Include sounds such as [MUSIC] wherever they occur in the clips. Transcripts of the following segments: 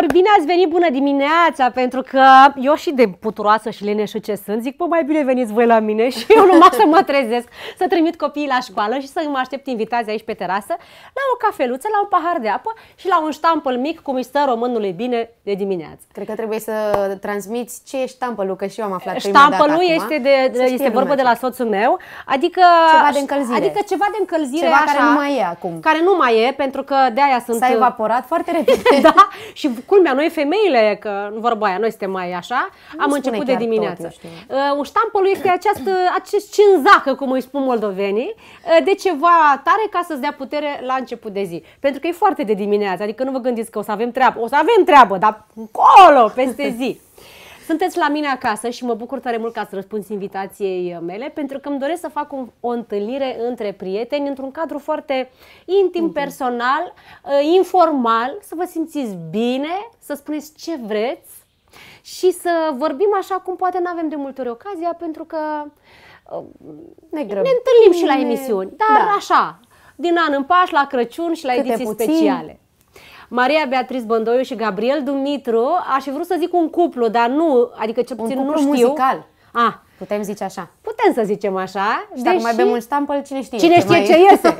tuturor! Bine ați venit, bună dimineața! Pentru că eu și de puturoasă și leneșă ce sunt, zic, păi mai bine veniți voi la mine [LAUGHS] și eu numai să mă trezesc, să trimit copiii la școală și să mă aștept invitați aici pe terasă, la o cafeluță, la un pahar de apă și la un ștampăl mic, cum îi stă românului bine de dimineață. Cred că trebuie să transmiți ce e ștampălul, că și eu am aflat Ștampălul este, de, este vorba de la soțul meu, adică ceva de încălzire, adică ceva, de încălzire ceva așa, care nu mai e acum. Care nu mai e, pentru că de aia sunt... S-a uh, evaporat foarte repede. [LAUGHS] da? Și culmea, noi femeile, că în vorba aia, noi suntem mai așa, nu am început de dimineață. Uh, un uh, este această, acest cinzacă, cum îi spun moldovenii, uh, de ceva tare ca să-ți dea putere la început de zi. Pentru că e foarte de dimineață, adică nu vă gândiți că o să avem treabă. O să avem treabă, dar colo, peste zi. Sunteți la mine acasă și mă bucur tare mult că ați răspuns invitației mele, pentru că îmi doresc să fac o întâlnire între prieteni, într-un cadru foarte intim, personal, uh, informal, să vă simțiți bine, să spuneți ce vreți și să vorbim așa cum poate nu avem de multe ori ocazia, pentru că uh, ne, ne întâlnim și la emisiuni, da. dar da. așa, din an în paș, la Crăciun și la Câte ediții puțin. speciale. Maria Beatriz Bândoiu și Gabriel Dumitru, aș fi vrut să zic un cuplu, dar nu, adică ce puțin un cuplu muzical. Ah, Putem zice așa. Putem să zicem așa. Și dacă deși... mai bem un stampăl, cine știe? Cine știe ce, mai... ce iese?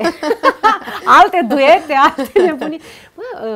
[LAUGHS] alte duete, alte nebunii. Bă,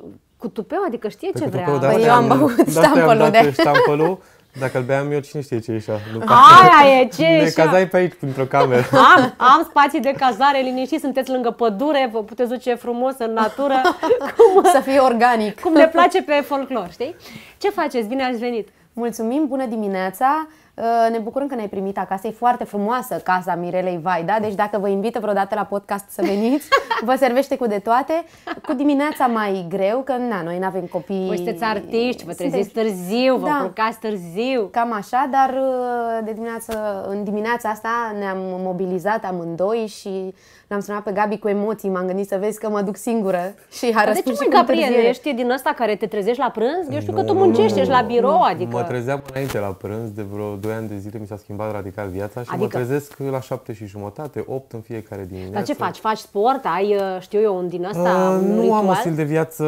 uh, cu tupeu, adică știe Pe ce vrea. Tupeu, da, eu am băut stampălul de... stampălul [LAUGHS] Dacă îl beam eu, cine știe ce ieșea? Nu, [LAUGHS] Aia e, ce Ne cazai pe aici, printr-o cameră. [LAUGHS] Am, am spații de cazare liniștiți, sunteți lângă pădure, vă puteți duce frumos în natură. [LAUGHS] Cum, să fie organic. Cum le place pe folclor, știi? Ce faceți? Bine ați venit! Mulțumim, bună dimineața! Uh, ne bucurăm că ne-ai primit acasă. E foarte frumoasă casa Mirelei Vaida, deci dacă vă invită vreodată la podcast să veniți, [LAUGHS] vă servește cu de toate. Cu dimineața mai greu, că na, noi nu avem copii. Voi sunteți artiști, vă treziți târziu, vă da. culcați târziu. Cam așa, dar uh, de dimineață, în dimineața asta ne-am mobilizat amândoi și l-am sunat pe Gabi cu emoții. M-am gândit să vezi că mă duc singură și a răspuns De ce, mă, Gabriel, ești din ăsta care te trezești la prânz? Eu știu nu, că tu muncești, nu, nu, ești la birou, nu. adică... Mă trezeam înainte la prânz de vreo 2 ani de zile mi s-a schimbat radical viața și adică... mă trezesc la 7 și jumătate, 8 în fiecare dimineață. Dar ce faci? Faci sport? Ai, uh, știu eu, un din ăsta, uh, Nu ritual? am un stil de viață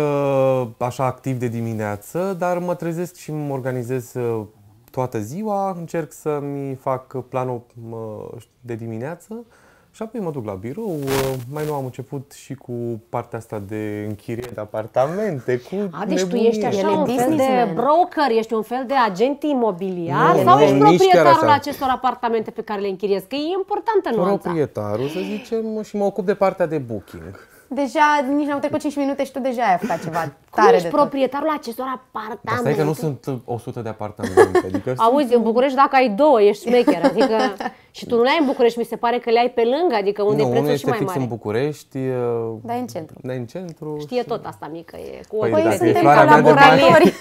așa activ de dimineață, dar mă trezesc și mă organizez uh, toată ziua, încerc să-mi fac planul uh, de dimineață și apoi mă duc la birou, uh, mai nu am început și cu partea asta de închiriere de apartamente, cu A, deci nebunie. tu ești așa un fel de broker, ești un fel de agent imobiliar nu, sau nu, ești proprietarul acestor apartamente pe care le închiriezi? Că e importantă nuanța. Proprietarul, să zicem, și mă ocup de partea de booking deja nici n-au trecut 5 minute și tu deja ai făcut ceva tare Cum ești de proprietarul tot. acestor apartamente? Dar stai că nu sunt 100 uh, de apartamente. Adică Auzi, în București dacă ai două, ești smecher Adică [LAUGHS] și tu nu le ai în București, mi se pare că le ai pe lângă, adică unde nu, e prețul și mai fix mare. în București. Da, în centru. Da, în centru. Știe și... tot asta mică. E cu păi, păi suntem colaboratori. [LAUGHS]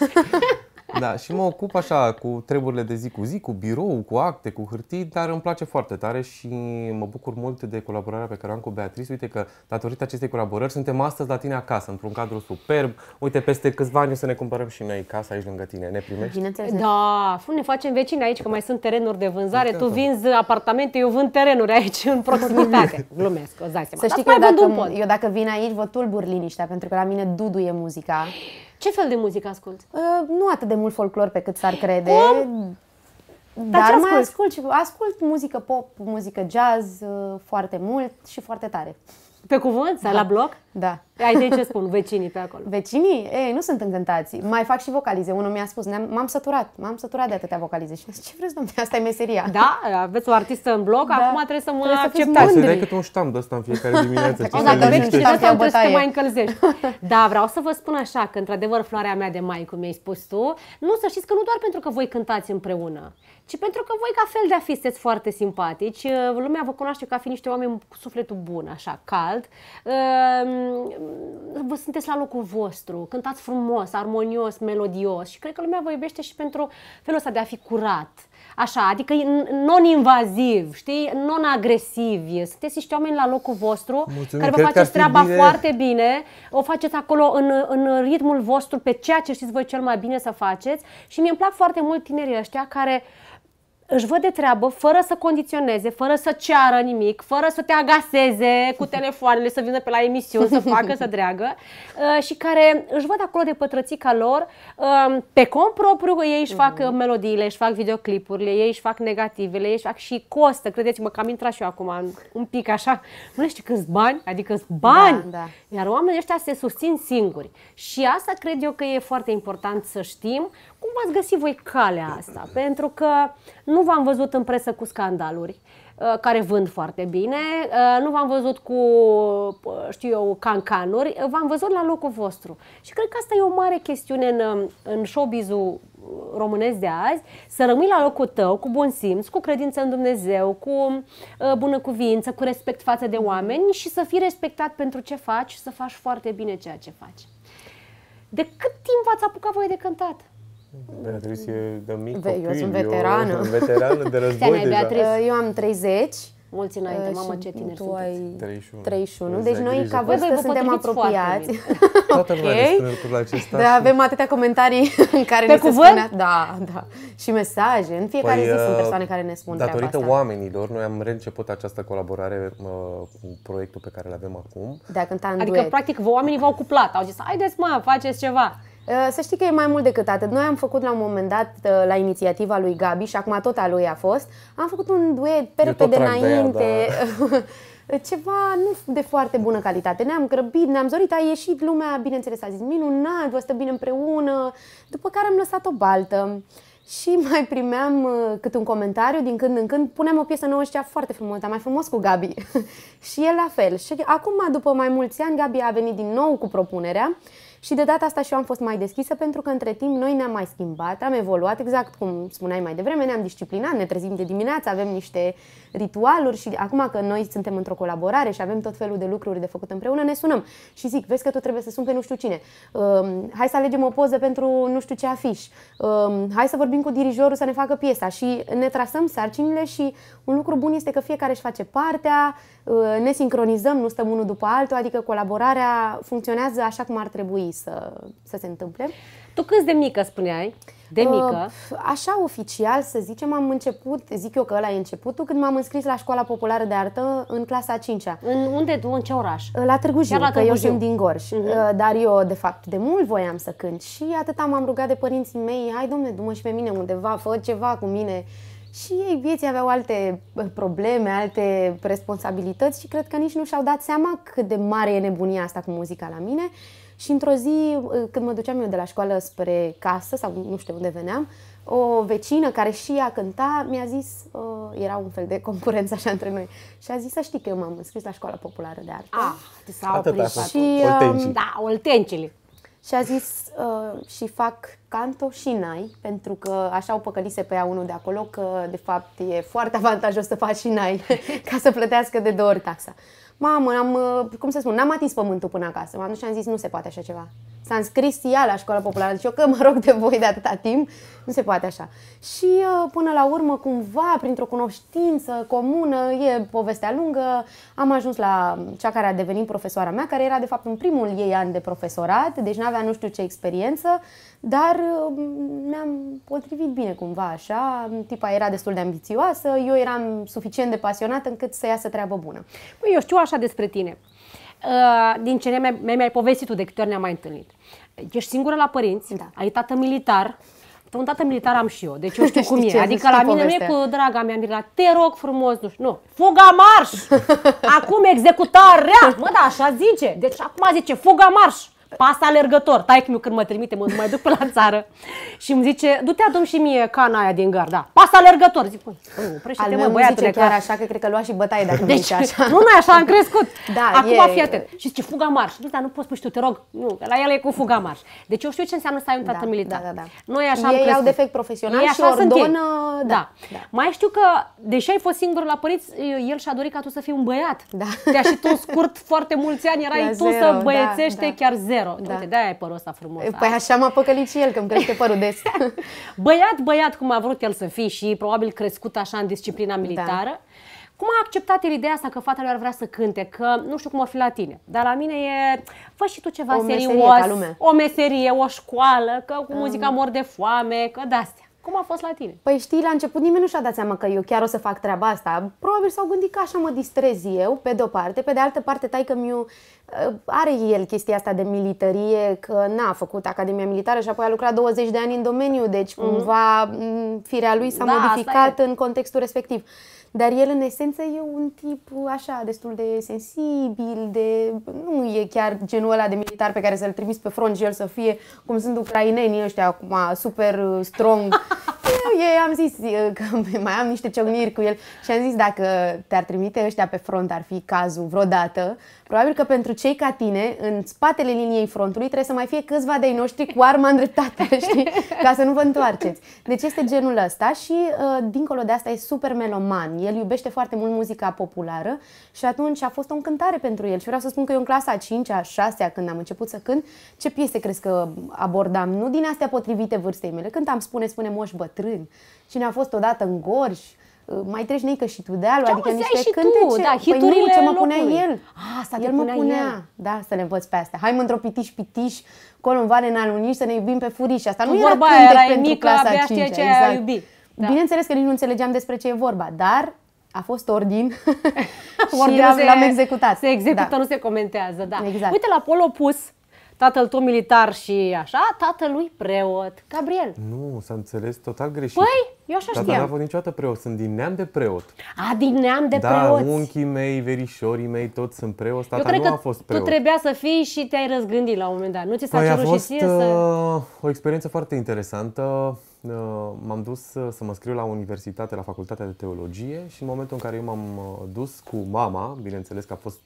Da, și mă ocup așa cu treburile de zi cu zi, cu birou, cu acte, cu hârtii, dar îmi place foarte tare și mă bucur mult de colaborarea pe care o am cu Beatrice. Uite că datorită acestei colaborări suntem astăzi la tine acasă, într-un cadru superb. Uite, peste câțiva ani o să ne cumpărăm și noi casa aici lângă tine. Ne primești? Bineînțeles. Da, ne facem vecini aici, că mai sunt terenuri de vânzare. Exact. Tu vinzi apartamente, eu vând terenuri aici în proximitate. [LAUGHS] Glumesc, o dai seama. Să știi că eu dacă, eu dacă vin aici vă tulbur liniștea, pentru că la mine duduie muzica. Ce fel de muzică ascult? Uh, nu atât de mult folclor pe cât s-ar crede. Cum? Dar, dar mai ascult ascult ascult muzică pop, muzică jazz uh, foarte mult și foarte tare. Pe cuvânt? da. la bloc? Da. Ai de ce spun vecinii pe acolo? Vecinii? Ei, nu sunt încântați. Mai fac și vocalize. Unul mi-a spus, m-am săturat, m-am săturat de atâtea vocalize. Și ce vreți, domnule, asta e meseria. Da, aveți o artistă în bloc, da. acum trebuie să mă trebuie acceptați. Să dai câte un ștam de ăsta în fiecare dimineață. [LAUGHS] o, dacă vrei, și asta să te mai încălzești. [LAUGHS] da, vreau să vă spun așa, că într-adevăr floarea mea de mai, cum mi-ai spus tu, nu să știți că nu doar pentru că voi cântați împreună, ci pentru că voi ca fel de a fi sunteți foarte simpatici, lumea vă cunoaște ca fi niște oameni cu sufletul bun, așa, cald. Uh, vă sunteți la locul vostru, cântați frumos, armonios, melodios și cred că lumea vă iubește și pentru felul ăsta de a fi curat. Așa, adică non-invaziv, știi, non-agresiv. Sunteți niște oameni la locul vostru Mulțumim, care vă faceți treaba bine. foarte bine, o faceți acolo în, în ritmul vostru, pe ceea ce știți voi cel mai bine să faceți și mi-e plac foarte mult tinerii ăștia care uh, își văd de treabă fără să condiționeze, fără să ceară nimic, fără să te agaseze cu [LAUGHS] telefoanele, să vină pe la emisiuni, să facă, să dreagă uh, și care își văd acolo de pătrățica lor um, pe cont propriu, ei își fac mhm. melodiile, își fac videoclipurile, ei își fac negativele, ei își fac și costă, credeți-mă că am intrat și eu acum un pic așa, nu știu câți bani, adică da, bani, da, da. iar oamenii ăștia se susțin singuri și asta cred eu că e foarte important să știm, cum v-ați găsit voi calea asta? Pentru că nu v-am văzut în presă cu scandaluri uh, care vând foarte bine, uh, nu v-am văzut cu, uh, știu eu, cancanuri, v-am văzut la locul vostru. Și cred că asta e o mare chestiune în, um, în showbiz-ul românesc de azi, să rămâi la locul tău cu bun simț, cu credință în Dumnezeu, cu bună cuvință, cu respect față de oameni și să fii respectat pentru ce faci și să faci foarte bine ceea ce faci. De cât timp v-ați apucat voi de cântat? Beatrice e de mic Be, copil, eu sunt veterană. Eu, [LAUGHS] veterană de război deja. Beatrice. Eu am 30. Mulți înainte, uh, mamă, ce tineri tu ai 31. 31. Păi deci exact, noi, ca vârstă, vă suntem apropiați. [LAUGHS] Toată lumea okay. la acesta. Da, avem atâtea comentarii [LAUGHS] în care Pe ne cuvânt? se spune... Da, da. Și mesaje. În fiecare păi, zi sunt uh, persoane care ne spun Datorită asta. oamenilor, noi am reînceput această colaborare uh, cu proiectul pe care îl avem acum. De a cânta în Adică, duet. practic, oamenii v-au cuplat. Au zis, haideți, mă, faceți ceva. Uh, să știi că e mai mult decât atât. Noi am făcut la un moment dat, uh, la inițiativa lui Gabi și acum tot a lui a fost, am făcut un duet pe repede înainte. De da. [LAUGHS] ceva nu de foarte bună calitate. Ne-am grăbit, ne-am zorit, a ieșit lumea, bineînțeles, a zis minunat, vă stă bine împreună, după care am lăsat o baltă și [LAUGHS] mai primeam uh, câte un comentariu din când în când, puneam o piesă nouă și cea foarte frumos, dar mai frumos cu Gabi [LAUGHS] și el la fel. Și acum, după mai mulți ani, Gabi a venit din nou cu propunerea și de data asta și eu am fost mai deschisă pentru că între timp noi ne-am mai schimbat, am evoluat exact cum spuneai mai devreme, ne-am disciplinat, ne trezim de dimineață, avem niște ritualuri și acum că noi suntem într-o colaborare și avem tot felul de lucruri de făcut împreună, ne sunăm și zic, vezi că tu trebuie să sun pe nu știu cine, um, hai să alegem o poză pentru nu știu ce afiș, um, hai să vorbim cu dirijorul să ne facă piesa și ne trasăm sarcinile și un lucru bun este că fiecare își face partea, ehm, ne sincronizăm, nu stăm unul după altul, adică colaborarea funcționează așa cum ar trebui să, să se întâmple. Tu câți de mică spuneai? de uh, mică? Așa oficial, să zicem, am început, zic eu că ăla e începutul, când m-am înscris la școala populară de artă în clasa 5-a. În unde tu? În ce oraș? La Târgu Jiu, la Târgu că eu sunt din Gorj. Uh-huh. Dar eu, de fapt, de mult voiam să cânt și atât m-am rugat de părinții mei, hai domne, du și pe mine undeva, fă ceva cu mine. Și ei vieții aveau alte uh, probleme, alte responsabilități și cred că nici nu și-au dat seama cât de mare e nebunia asta cu muzica la mine. Și într-o zi, uh, când mă duceam eu de la școală spre casă sau nu știu unde veneam, o vecină care și ea cânta mi-a zis, uh, era un fel de concurență așa între noi, și a zis să știi că eu m-am înscris la școala populară de artă. Ah, s-a oprit. Și, uh, da, oltencile. Și a zis uh, și fac canto și nai, pentru că așa o păcălise pe ea unul de acolo, că de fapt e foarte avantajos să faci și nai, [LAUGHS] ca să plătească de două ori taxa mamă, am, uh, cum să spun, n-am atins pământul până acasă. M-am dus și am zis, nu se poate așa ceva. S-a înscris ea la școala populară, deci eu că mă rog de voi de atâta timp, nu se poate așa. Și uh, până la urmă, cumva, printr-o cunoștință comună, e povestea lungă, am ajuns la cea care a devenit profesoara mea, care era de fapt în primul ei an de profesorat, deci n-avea nu știu ce experiență, dar uh, ne-am potrivit bine cumva așa, tipa era destul de ambițioasă, eu eram suficient de pasionată încât să iasă treabă bună. Păi eu știu așa despre tine. Uh, din ce mi-ai, mi mai povestit tu, de câte ori ne-am mai întâlnit. Deci, ești singură la părinți, da. ai tată militar, un tată militar am și eu, deci eu știu [LAUGHS] cum e. adică la mine povestea. nu e cu draga mea, Mirela, te rog frumos, nu știu, nu. Fuga marș! [LAUGHS] Acum executarea! Mă, da, așa zice. Deci acum zice, fuga marș! Pas alergător. Taic mi când mă trimite, mă mai duc pe la țară. Și îmi zice, du-te adum și mie cana aia din garda, da. Pas alergător. Zic, păi, păi oprește-te, mă, băiatule. chiar așa, că cred că lua și bătaie dacă deci, așa. Nu, așa am crescut. Da, Acum, e... fii atent. Și zice, fuga marș. nu, dar nu poți, păi știu, te rog. Nu, la el e cu fuga marș. Deci eu știu ce înseamnă să ai un da, tată da, militar. Da, da, da. Noi așa ei am crescut. au defect profesional ei și ordonă... Da. da. da. Mai știu că, deși ai fost singur la părinți, el și-a dorit ca tu să fii un băiat. Da. Te-a și tu scurt foarte mulți ani, erai tu să da, băiețește chiar zero zero. Da. Uite, de-aia e părul ăsta frumos. Păi așa m-a păcălit și el, că îmi crește părul des. [LAUGHS] băiat, băiat, cum a vrut el să fie și probabil crescut așa în disciplina da. militară. Da. Cum a acceptat el ideea asta că fata lui ar vrea să cânte? Că nu știu cum o fi la tine, dar la mine e, fă și tu ceva o serios, meserie o meserie, o școală, că cu da. muzica mor de foame, că de-astea. Cum a fost la tine? Păi știi, la început nimeni nu și-a dat seama că eu chiar o să fac treaba asta. Probabil s-au gândit că așa mă distrez eu, pe de-o parte. Pe de altă parte, tai că miu ă, are el chestia asta de militarie, că n-a făcut Academia Militară și apoi a lucrat 20 de ani în domeniu, deci mm-hmm. cumva firea lui s-a da, modificat în contextul respectiv. Dar el, în esență, e un tip așa, destul de sensibil, de... nu e chiar genul ăla de militar pe care să-l trimis pe front și el să fie, cum sunt ucrainenii ăștia acum, super uh, strong, [LAUGHS] nu, eu am zis că [LAUGHS] mai am niște ciocniri cu el și am zis dacă te-ar trimite ăștia pe front ar fi cazul vreodată, probabil că pentru cei ca tine, în spatele liniei frontului trebuie să mai fie câțiva de noștri cu arma îndreptată, [LAUGHS] știi? Ca să nu vă întoarceți. Deci este genul ăsta și uh, dincolo de asta e super meloman. El iubește foarte mult muzica populară și atunci a fost o încântare pentru el. Și vreau să spun că eu în clasa a 5-a, 6-a, când am început să cânt, ce piese crezi că abordam? Nu din astea potrivite vârstei mele. Când am spune, spune moș bătrân, rând. Cine a fost odată în gorj, uh, mai treci neică și tu de alu, adică niște și cântece. Tu, da, păi nu, ce mă punea locului. el. Ah, asta el punea mă punea, el. da, să le învăț pe astea. Hai mă într-o pitiș, pitiș, colo în vale, în aluniș, să ne iubim pe furiș. Asta tu nu vorba era cântec pentru mică, clasa abia 5 ce exact. ai Da. Bineînțeles că nici nu înțelegeam despre ce e vorba, dar a fost ordin [LAUGHS] și l-am executat. Se execută, da. nu se comentează, da. Exact. Uite, la pol opus, tatăl tău militar și așa, tatălui preot, Gabriel. Nu, s-a înțeles total greșit. Păi, eu așa Tata știam. n-a fost niciodată preot, sunt din neam de preot. A, din neam de da, preot. Da, unchii mei, verișorii mei, toți sunt preoți, tata eu cred nu că a fost preot. tu trebuia să fii și te-ai răzgândit la un moment dat, nu ți s-a păi cerut a fost, și ție să... Uh, o experiență foarte interesantă. Uh, m-am dus uh, să mă scriu la universitate, la facultatea de teologie și în momentul în care eu m-am dus cu mama, bineînțeles că a fost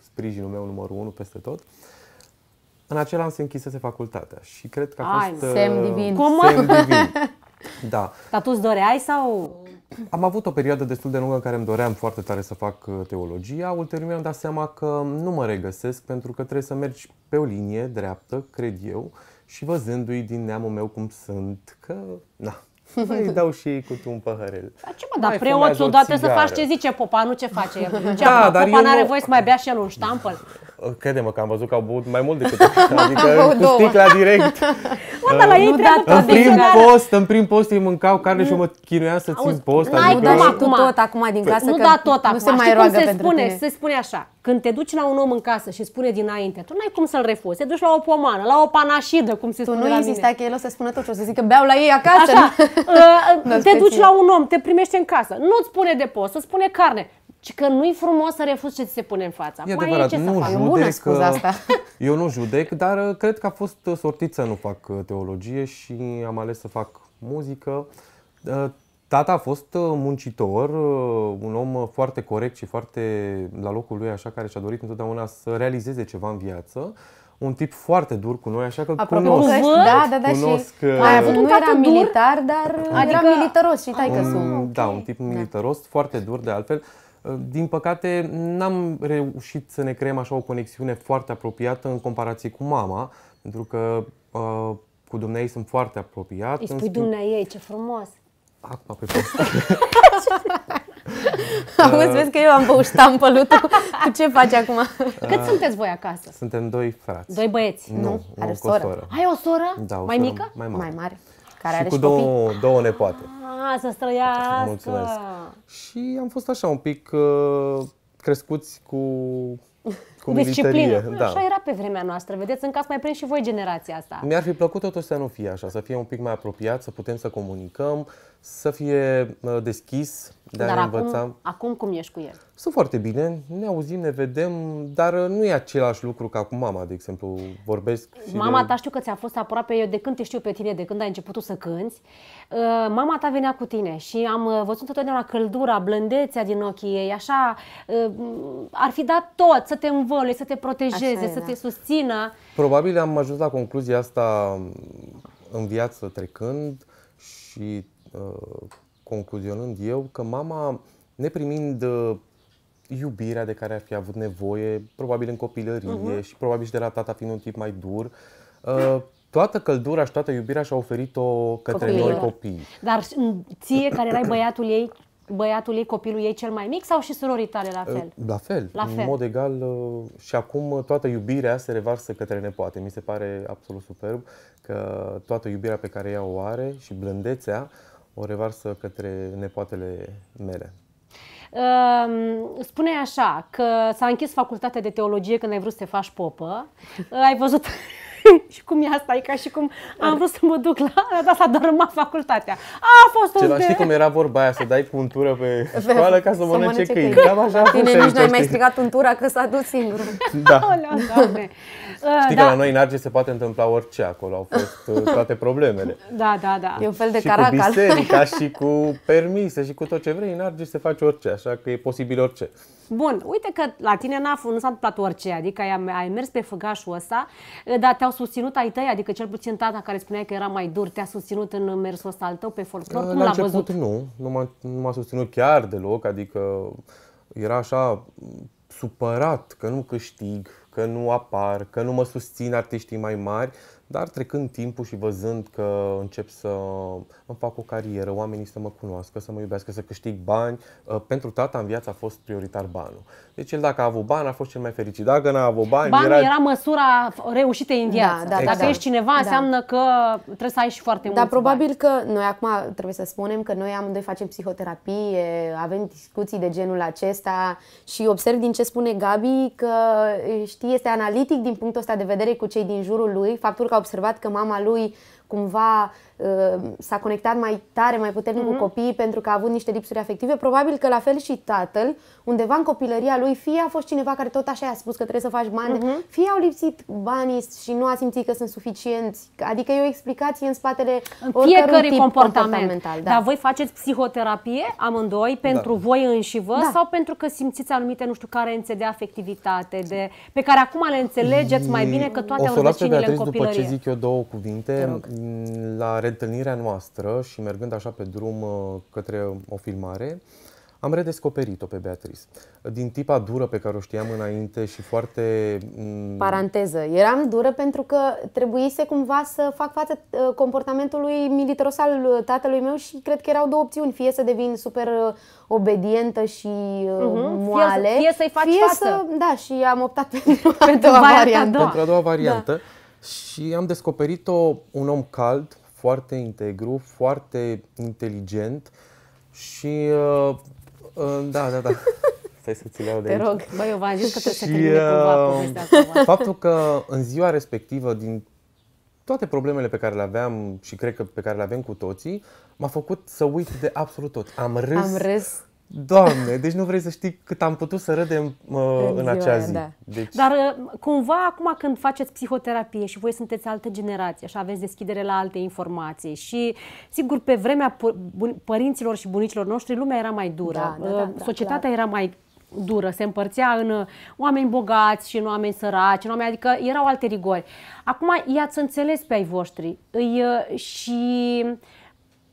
sprijinul meu numărul unu peste tot, în acel an se închisese facultatea și cred că a Ai, fost... semn uh, divin. Cum? Semn divin. [LAUGHS] Da. Dar tu îți doreai sau... Am avut o perioadă destul de lungă în care îmi doream foarte tare să fac uh, teologia. Ulterior mi-am dat seama că nu mă regăsesc pentru că trebuie să mergi pe o linie dreaptă, cred eu, și văzându-i din neamul meu cum sunt, că... Na, [LAUGHS] îi dau și ei cu un păhărel. Dar ce mă, dar preotul, dar trebuie să faci ce zice popa, nu ce face el. [LAUGHS] Ce da, dar popa n-are voie să mai bea și el un ștampăl. Crede-mă că am văzut că au băut mai mult decât [LAUGHS] Adică cu sticla direct. [LAUGHS] Mă, dar la ei trebuie În prim post, în prim post ei mâncau carne și mă chinuiam să țin post. Adică nu adică... da acum, tot acum din păi, casă. Nu da tot acum. Nu se mai Știi cum se spune? Se spune așa. Când te duci la un om în casă și spune dinainte, tu n-ai cum să-l refuzi. Te duci la o pomană, la o panașidă, cum se spune Tu nu insista că el o să spună tot ce o să zică, beau la ei acasă. Așa. Uh, [LAUGHS] te duci la un om, te primește în casă. Nu-ți spune de post, să spune carne ci că nu-i frumos să refuzi ce ți se pune în fața. E adevărat, ce nu să fac? judec, Bună, uh, că... asta. eu nu judec, dar uh, cred că a fost uh, sortit să nu fac teologie și am ales să fac muzică. Tata a fost muncitor, un om foarte corect și foarte la locul lui, așa, care și-a dorit întotdeauna să realizeze ceva în viață un tip foarte dur cu noi, așa că Apropo, cunosc. Văd? Da, da, da, cunosc, și ai avut un tată militar, dar adică... era militaros și tai că sunt. Da, un tip militaros, da. foarte dur de altfel. Uh, din păcate, n-am reușit să ne creăm așa o conexiune foarte apropiată în comparație cu mama, pentru că uh, cu dumneai sunt foarte apropiat. Îi spui dumneai ei, ce frumos! Acum pe [LAUGHS] Auzi, vezi că eu am băut ștampălutul. tu ce faci acum? [LAUGHS] Cât sunteți voi acasă? Suntem doi frați. Doi băieți, nu? nu Are o soră. Ai o soră? Da, o mai soră mică? Mai mare. Mai mare. Care și are cu și două, copii? două nepoate. Ah, să străiască! Mulțumesc! Și am fost așa un pic uh, crescuți cu cu disciplină. da. Așa era pe vremea noastră, vedeți, în caz mai prins și voi generația asta. Mi-ar fi plăcut totuși să nu fie așa, să fie un pic mai apropiat, să putem să comunicăm, să fie deschis de dar a acum, învăța. acum cum ești cu el? Sunt foarte bine, ne auzim, ne vedem, dar uh, nu e același lucru ca cu mama, de exemplu, vorbesc și Mama de... ta știu că ți-a fost aproape, eu de când te știu pe tine, de când ai început tu să cânți, uh, mama ta venea cu tine și am uh, văzut întotdeauna căldura, blândețea din ochii ei, așa, ar fi dat tot să te învăț vălui, să te protejeze, Așa e, să da. te susțină. Probabil am ajuns la concluzia asta mm, în viață trecând și uh, concluzionând eu că mama, neprimind uh, iubirea de care ar fi avut nevoie, probabil în copilărie uh-huh. și probabil și de la tata fiind un tip mai dur, uh, toată căldura și toată iubirea și-a oferit-o către Copiilor. noi copii. Dar mm, ție care erai băiatul ei, băiatul ei, copilul ei cel mai mic sau și surorii tale la ă, fel? La fel, la fel. în mod egal ă, și acum toată iubirea se revarsă către nepoate. Mi se pare absolut superb că toată iubirea pe care ea o are și blândețea o revarsă către nepoatele mele. Spune așa că s-a închis facultatea de teologie când ai vrut să te faci popă. Ai văzut [LAUGHS] și cum e asta, e ca și cum am vrut să mă duc la dar s-a dormat facultatea. A fost Ceva, știi cum era vorba aia, să dai puntură pe școală ca să, să mănânce câini. câini. Cam așa Bine, nici n-ai mai strigat puntura că s-a dus singur. [LAUGHS] Da. Olea, [LAUGHS] Știi da. că la da. noi în Arge se poate întâmpla orice acolo, au fost ă, toate problemele. Da, da, da. E un fel de și caracal. cu biserica și cu permise și cu tot ce vrei, în Arge se face orice, așa că e posibil orice. Bun, uite că la tine n-a, nu s-a întâmplat orice, adică ai, ai mers pe făgașul ăsta, dar te-au susținut ai tăi, adică cel puțin tata care spunea că era mai dur, te-a susținut în mersul ăsta al tău pe folclor? Uh, Cum l-a văzut? Nu, nu m-a, nu m-a susținut chiar deloc, adică era așa supărat că nu câștig, că nu apar, că nu mă susțin artiștii mai mari dar trecând timpul și văzând că încep să îmi fac o carieră, oamenii să mă cunoască, să mă iubească, să câștig bani, uh, pentru tata în viață a fost prioritar banul. Deci el dacă a avut bani a fost cel mai fericit. Dacă n-a avut bani, banul era... era măsura reușitei în da, viață. Da, da, exact. Dacă ești cineva, da. înseamnă că trebuie să ai și foarte mult. Dar probabil bani. că noi acum trebuie să spunem că noi amândoi facem psihoterapie, avem discuții de genul acesta și observ din ce spune Gabi că știi, este analitic din punctul ăsta de vedere cu cei din jurul lui, faptul că că a observat că mama lui cumva Uh, s-a conectat mai tare, mai puternic mm-hmm. cu mhm. copiii pentru că a avut niște lipsuri afective. Probabil că la fel și tatăl, undeva în copilăria lui, fie a fost cineva care tot așa i-a spus că trebuie să faci bani, mm-hmm. fie au lipsit banii și nu a simțit că sunt suficienți. Adică e o explicație în spatele fiecărui tip comportament. comportamental. Da. Dar voi faceți psihoterapie amândoi pentru da. voi înși vă da. sau pentru că simțiți anumite, nu știu, carențe de afectivitate, de pe care acum le înțelegeți mai bine că toate au rădăcinile în copilărie. după ce zic eu două cuvinte la reîntâlnirea noastră și mergând așa pe drum uh, către o filmare, am redescoperit-o pe Beatrice. Din tipa dură pe care o știam înainte și foarte... Mm, Paranteză. Eram dură pentru că trebuise cumva să fac față uh, comportamentului militaros al uh, tatălui meu și cred că erau două opțiuni. Fie să devin super obedientă și uh-huh. moale. Fie, fie să-i faci fie față. Să, da, și am optat [LAUGHS] pentru a doua variantă. Pentru a doua da. variantă. Da. Și am descoperit-o un om cald, foarte integru, foarte inteligent și... Uh, uh, da, da, da. [LAUGHS] Stai să ți le iau de Te aici. rog, băi, eu v-am zis că trebuie și, să termine cumva uh, povestea [LAUGHS] Faptul că în ziua respectivă, din toate problemele pe care le aveam și cred că pe care le avem cu toții, m-a făcut să uit de absolut tot. Am râs, Am râs Doamne, deci nu vrei să știi cât am putut să râdem uh, în, în ziua, acea zi. Da. Deci... Dar uh, cumva acum când faceți psihoterapie și voi sunteți altă generație și aveți deschidere la alte informații și sigur pe vremea părinților și bunicilor noștri lumea era mai dură, da, da, da, uh, da, societatea clar. era mai dură, se împărțea în uh, oameni bogați și în oameni săraci, în oameni, adică erau alte rigori. Acum i-ați înțeles pe ai voștri îi, uh, și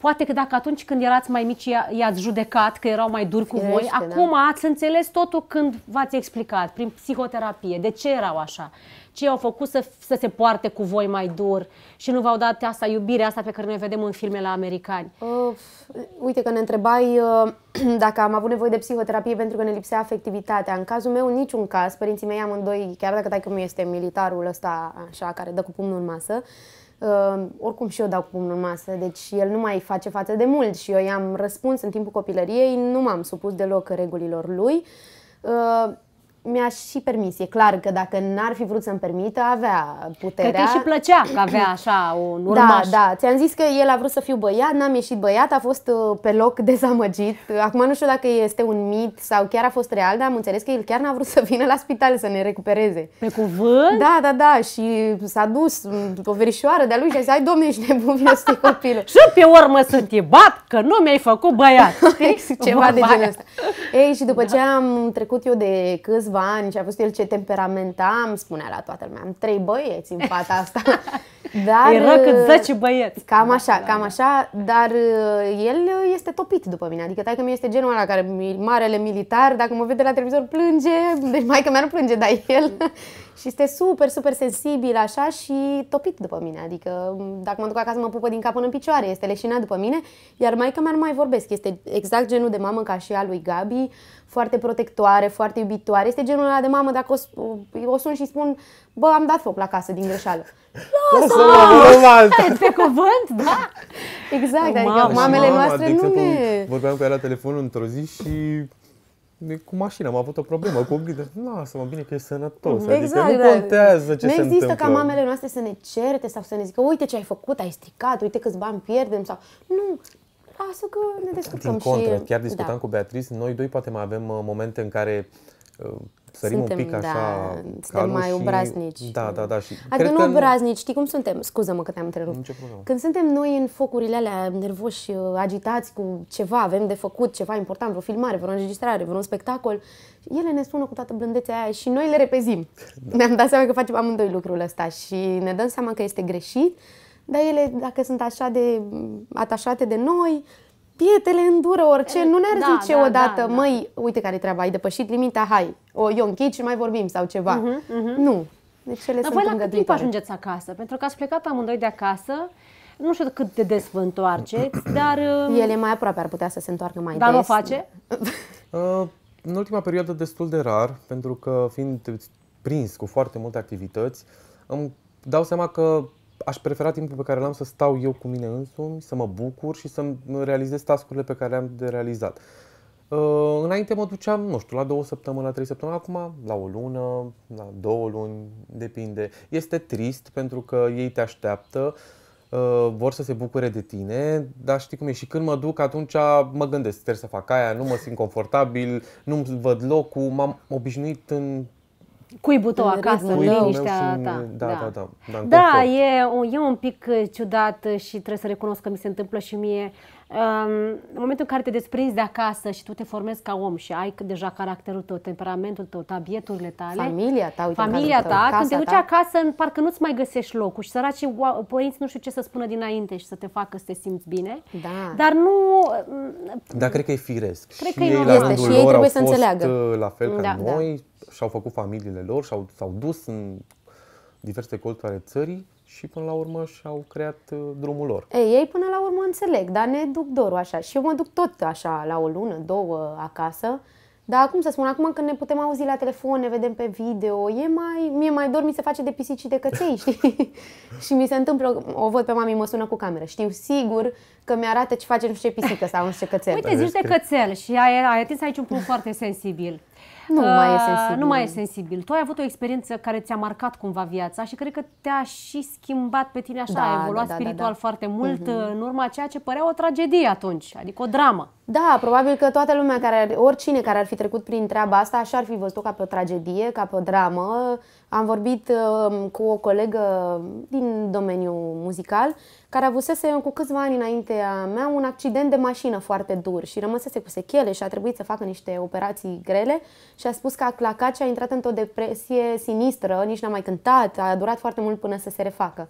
Poate că dacă atunci când erați mai mici i-ați judecat, că erau mai duri cu Firește, voi, acum da. ați înțeles totul când v-ați explicat, prin psihoterapie, de ce erau așa, ce au făcut să, să se poarte cu voi mai dur și nu v-au dat asta, iubirea asta pe care noi vedem în filmele americani. Of, uite că ne întrebai uh, [CLEARS THROAT] dacă am avut nevoie de psihoterapie pentru că ne lipsea afectivitatea. În cazul meu, niciun caz, părinții mei amândoi, chiar dacă taică cum este militarul ăsta așa, care dă cu pumnul în masă, uh, Uh, oricum și eu dau cu pumnul în masă, deci el nu mai face față de mult și eu i-am răspuns în timpul copilăriei, nu m-am supus deloc regulilor lui. Uh, mi-aș și permis. E clar că dacă n-ar fi vrut să-mi permită, avea puterea. Cred că și plăcea că avea [CLEARS THROAT] așa un da, urmaș. Da, da. Ți-am zis că el a vrut să fiu băiat, n-am ieșit băiat, a fost uh, pe loc [LAUGHS] dezamăgit. Acum nu știu dacă este un mit sau chiar a fost real, dar am înțeles că el chiar n-a vrut să vină la spital să ne recupereze. Pe cuvânt? Da, da, da. Și s-a dus o verișoară de-a lui și a zis, ai domne, ești nebun, vină să [LAUGHS] copilul. și pe urmă sunt bat că nu mi-ai făcut băiat. [LAUGHS] Ceva de genul ăsta. Ei, și după da. ce am trecut eu de câțiva câțiva ani și a văzut el ce temperament am, spunea la toată lumea, am trei băieți în fata asta. [LAUGHS] Dar, Era cât 10 uh, băieți. Cam așa, da, da, cam da. așa, dar uh, el uh, este topit după mine. Adică taică că mi este genul ăla care marele militar, dacă mă vede la televizor plânge, deci mai că mea nu plânge, dar el și este super, super sensibil așa și topit după mine. Adică dacă mă duc acasă mă pupă din cap până în picioare, este leșinat după mine. Iar mai mea nu mai vorbesc. Este exact genul de mamă ca și a lui Gabi, foarte protectoare, foarte iubitoare. Este genul ăla de mamă dacă o, o sun și spun, bă, am dat foc la casă din greșeală. Lasă-mă! Pe cuvânt, da? Exact, adică mamele noastre nu ne... Vorbeam cu ea la telefon într-o zi și cu mașina, am avut o problemă cu nu, Lasă-mă, bine că e sănătos. Mm-hmm. adică exact, nu da. contează ce nu se există întâmplă. ca mamele noastre să ne certe sau să ne zică, uite ce ai făcut, ai stricat, uite câți bani pierdem sau... Nu, lasă că ne descurcăm Din contră, și... chiar discutam da. cu Beatriz, noi doi poate mai avem uh, momente în care uh, sărim suntem, un pic așa da, suntem mai și... obraznici. Da, da, da. Și adică nu obraznici, știi cum suntem? Scuză-mă că te-am întrerupt. Când suntem noi în focurile alea nervoși, uh, agitați cu ceva, avem de făcut ceva important, vreo filmare, vreo înregistrare, vreo un spectacol, ele ne sună cu toată blândețea aia și noi le repezim. [LAUGHS] Da. Ne-am dat seama că facem amândoi lucrul ăsta și ne dăm seama că este greșit, dar ele, dacă sunt așa de mm, atașate de noi, Pietele îndură orice, nu ne-ar da, zice da, da odată, da, da. măi, uite care e treaba, ai depășit limita, hai, o, eu închid și mai vorbim sau ceva. Uh-huh, uh-huh. Nu. Deci ele Dar sunt voi la cât timp ajungeți acasă? Pentru că ați plecat amândoi de acasă, nu știu cât de des vă întoarceți, [CLEARS THROAT] dar... Uh, e mai aproape ar putea să se întoarcă mai dar des. Dar nu face? [LAUGHS] Uh, în ultima perioadă destul de rar, pentru că fiind prins cu foarte multe activități, îmi dau seama că aș prefera timpul pe care l-am să stau eu cu mine însumi, să mă bucur și să realizez tascurile pe care le-am de realizat. Uh, înainte mă duceam, nu știu, la două săptămâni, la trei săptămâni, acum la o lună, la două luni, depinde. Este trist pentru că ei te așteaptă, uh, vor să se bucure de tine, dar știi cum e, și când mă duc atunci mă gândesc, trebuie să fac aia, nu mă simt confortabil, nu-mi văd locul, m-am obișnuit în cuibul tău acasă, cuibul liniștea și, ta. Da, da, da. Da, da, da e, e un pic uh, ciudat uh, și trebuie să recunosc că mi se întâmplă și mie. Um, în momentul în care te desprinzi de acasă și tu te formezi ca om și ai deja caracterul tău, temperamentul tău, tabieturile tale, familia ta, uite, familia ta, tău, când te duci ta. acasă, parcă nu-ți mai găsești locul și săracii părinți nu știu ce să spună dinainte și să te facă să te simți bine. Da. Dar nu... Dar cred că e firesc. Cred și că e la Este, și ei trebuie să înțeleagă. Uh, la fel ca da, noi. Da și-au făcut familiile lor, au s-au dus în diverse colțuri ale țării și până la urmă și-au creat uh, drumul lor. Ei, ei până la urmă înțeleg, dar ne duc dorul așa. Și eu mă duc tot așa la o lună, două acasă. Dar cum să spun, acum când ne putem auzi la telefon, ne vedem pe video, e mai, mie mai dor, mi se face de pisici de căței, știi? [LAUGHS] și mi se întâmplă, o văd pe mami, mă sună cu cameră. Știu sigur că mi-arată ce face nu știu ce pisică sau nu știu ce cățel. Uite, zici de cățel și ai, ai atins aici un punct foarte sensibil nu, uh, mai e sensibil. nu mai e sensibil. Tu ai avut o experiență care ți-a marcat cumva viața și cred că te-a și schimbat pe tine așa, da, ai da, evoluat da, da, spiritual da, da. foarte mult uh-huh. în urma ceea ce părea o tragedie atunci, adică o dramă. Da, probabil că toată lumea, care oricine care ar fi trecut prin treaba asta, așa ar fi văzut-o ca pe o tragedie, ca pe o dramă am vorbit um, cu o colegă din domeniul muzical care avusese cu câțiva ani înaintea mea un accident de mașină foarte dur și rămăsese cu sechele și a trebuit să facă niște operații grele și a spus că a clacat și a intrat într-o depresie sinistră, nici n-a mai cântat, a durat foarte mult până să se refacă.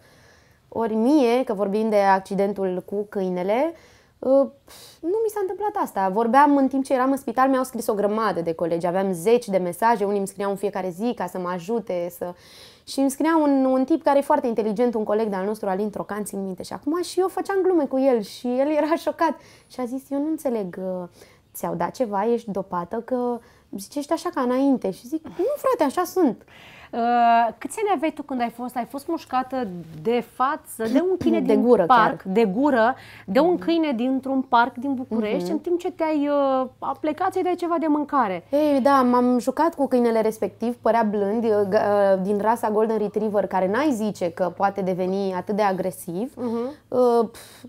Ori mie, că vorbim de accidentul cu câinele, Uh, nu mi s-a întâmplat asta. Vorbeam în timp ce eram în spital, mi-au scris o grămadă de colegi, aveam zeci de mesaje, unii îmi scriau în fiecare zi ca să mă ajute să... Și îmi scria un, un tip care e foarte inteligent, un coleg de-al nostru, Alin Trocan, țin minte. Și acum și eu făceam glume cu el și el [LAUGHS] era șocat. Și a zis, eu nu înțeleg, uh, ți-au dat ceva, ești dopată, că zicești așa ca înainte. Și zic, nu frate, așa sunt. Uh, câți ani aveai tu când ai fost? Ai fost mușcată de față, de un câine de din gură, parc, chiar. de gură, de un mm-hmm. câine dintr-un parc din București, mm-hmm. în timp ce te-ai uh, plecat să-i dai ceva de mâncare. Ei, da, m-am jucat cu câinele respectiv, părea blând, uh, uh, din rasa Golden Retriever, care n-ai zice că poate deveni atât de agresiv. Mm-hmm. Uh, pf,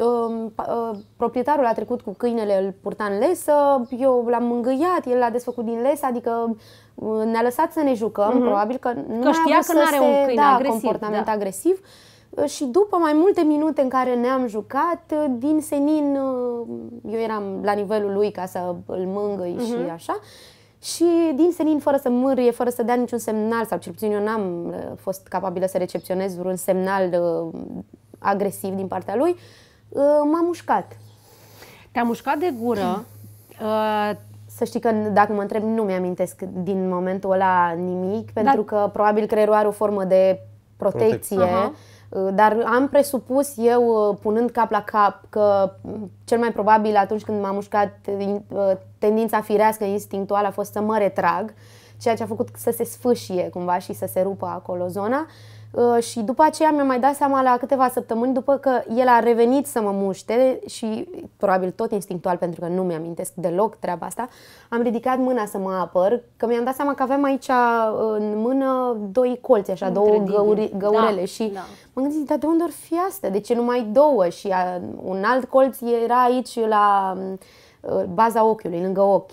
Ă, proprietarul a trecut cu câinele, îl purta în lesă, eu l-am mângâiat, el l-a desfăcut din lesă, adică ă, ne-a lăsat să ne jucăm, mm-hmm. probabil că, că nu știa că să are se, un câine da, agresiv, comportament da. agresiv. Ă, și după mai multe minute în care ne-am jucat, din senin, eu eram la nivelul lui ca să îl mângâi uh-huh. și mhm. așa, și din senin, fără să mârie, fără să dea niciun semnal, sau cel puțin eu n-am fost capabilă să recepționez vreun semnal agresiv din partea lui, uh, Ă, m-a mușcat. Te-a mușcat de gură. [CLEARS THROAT] Ă, să știi că dacă mă întreb, nu mi-amintesc din momentul ăla nimic, pentru că probabil creierul are o formă de protecție. Protec. Ă, dar am presupus eu, punând cap la cap, că cel mai probabil atunci când m-am mușcat, tendința firească, instinctuală a fost să mă retrag, ceea ce a făcut să se sfâșie cumva și să se rupă acolo zona. Uh, și după aceea mi-am mai dat seama la câteva săptămâni după că el a revenit să mă muște și probabil tot instinctual pentru că nu mi-amintesc deloc treaba asta, am ridicat mâna să mă apăr, că mi-am dat seama că aveam aici uh, în mână doi colți, așa, Între două găuri, da, găurele da, și da. m-am gândit, dar de unde ori fi astea? De ce numai două? Și a, uh, un alt colț era aici la baza ochiului, lângă ochi.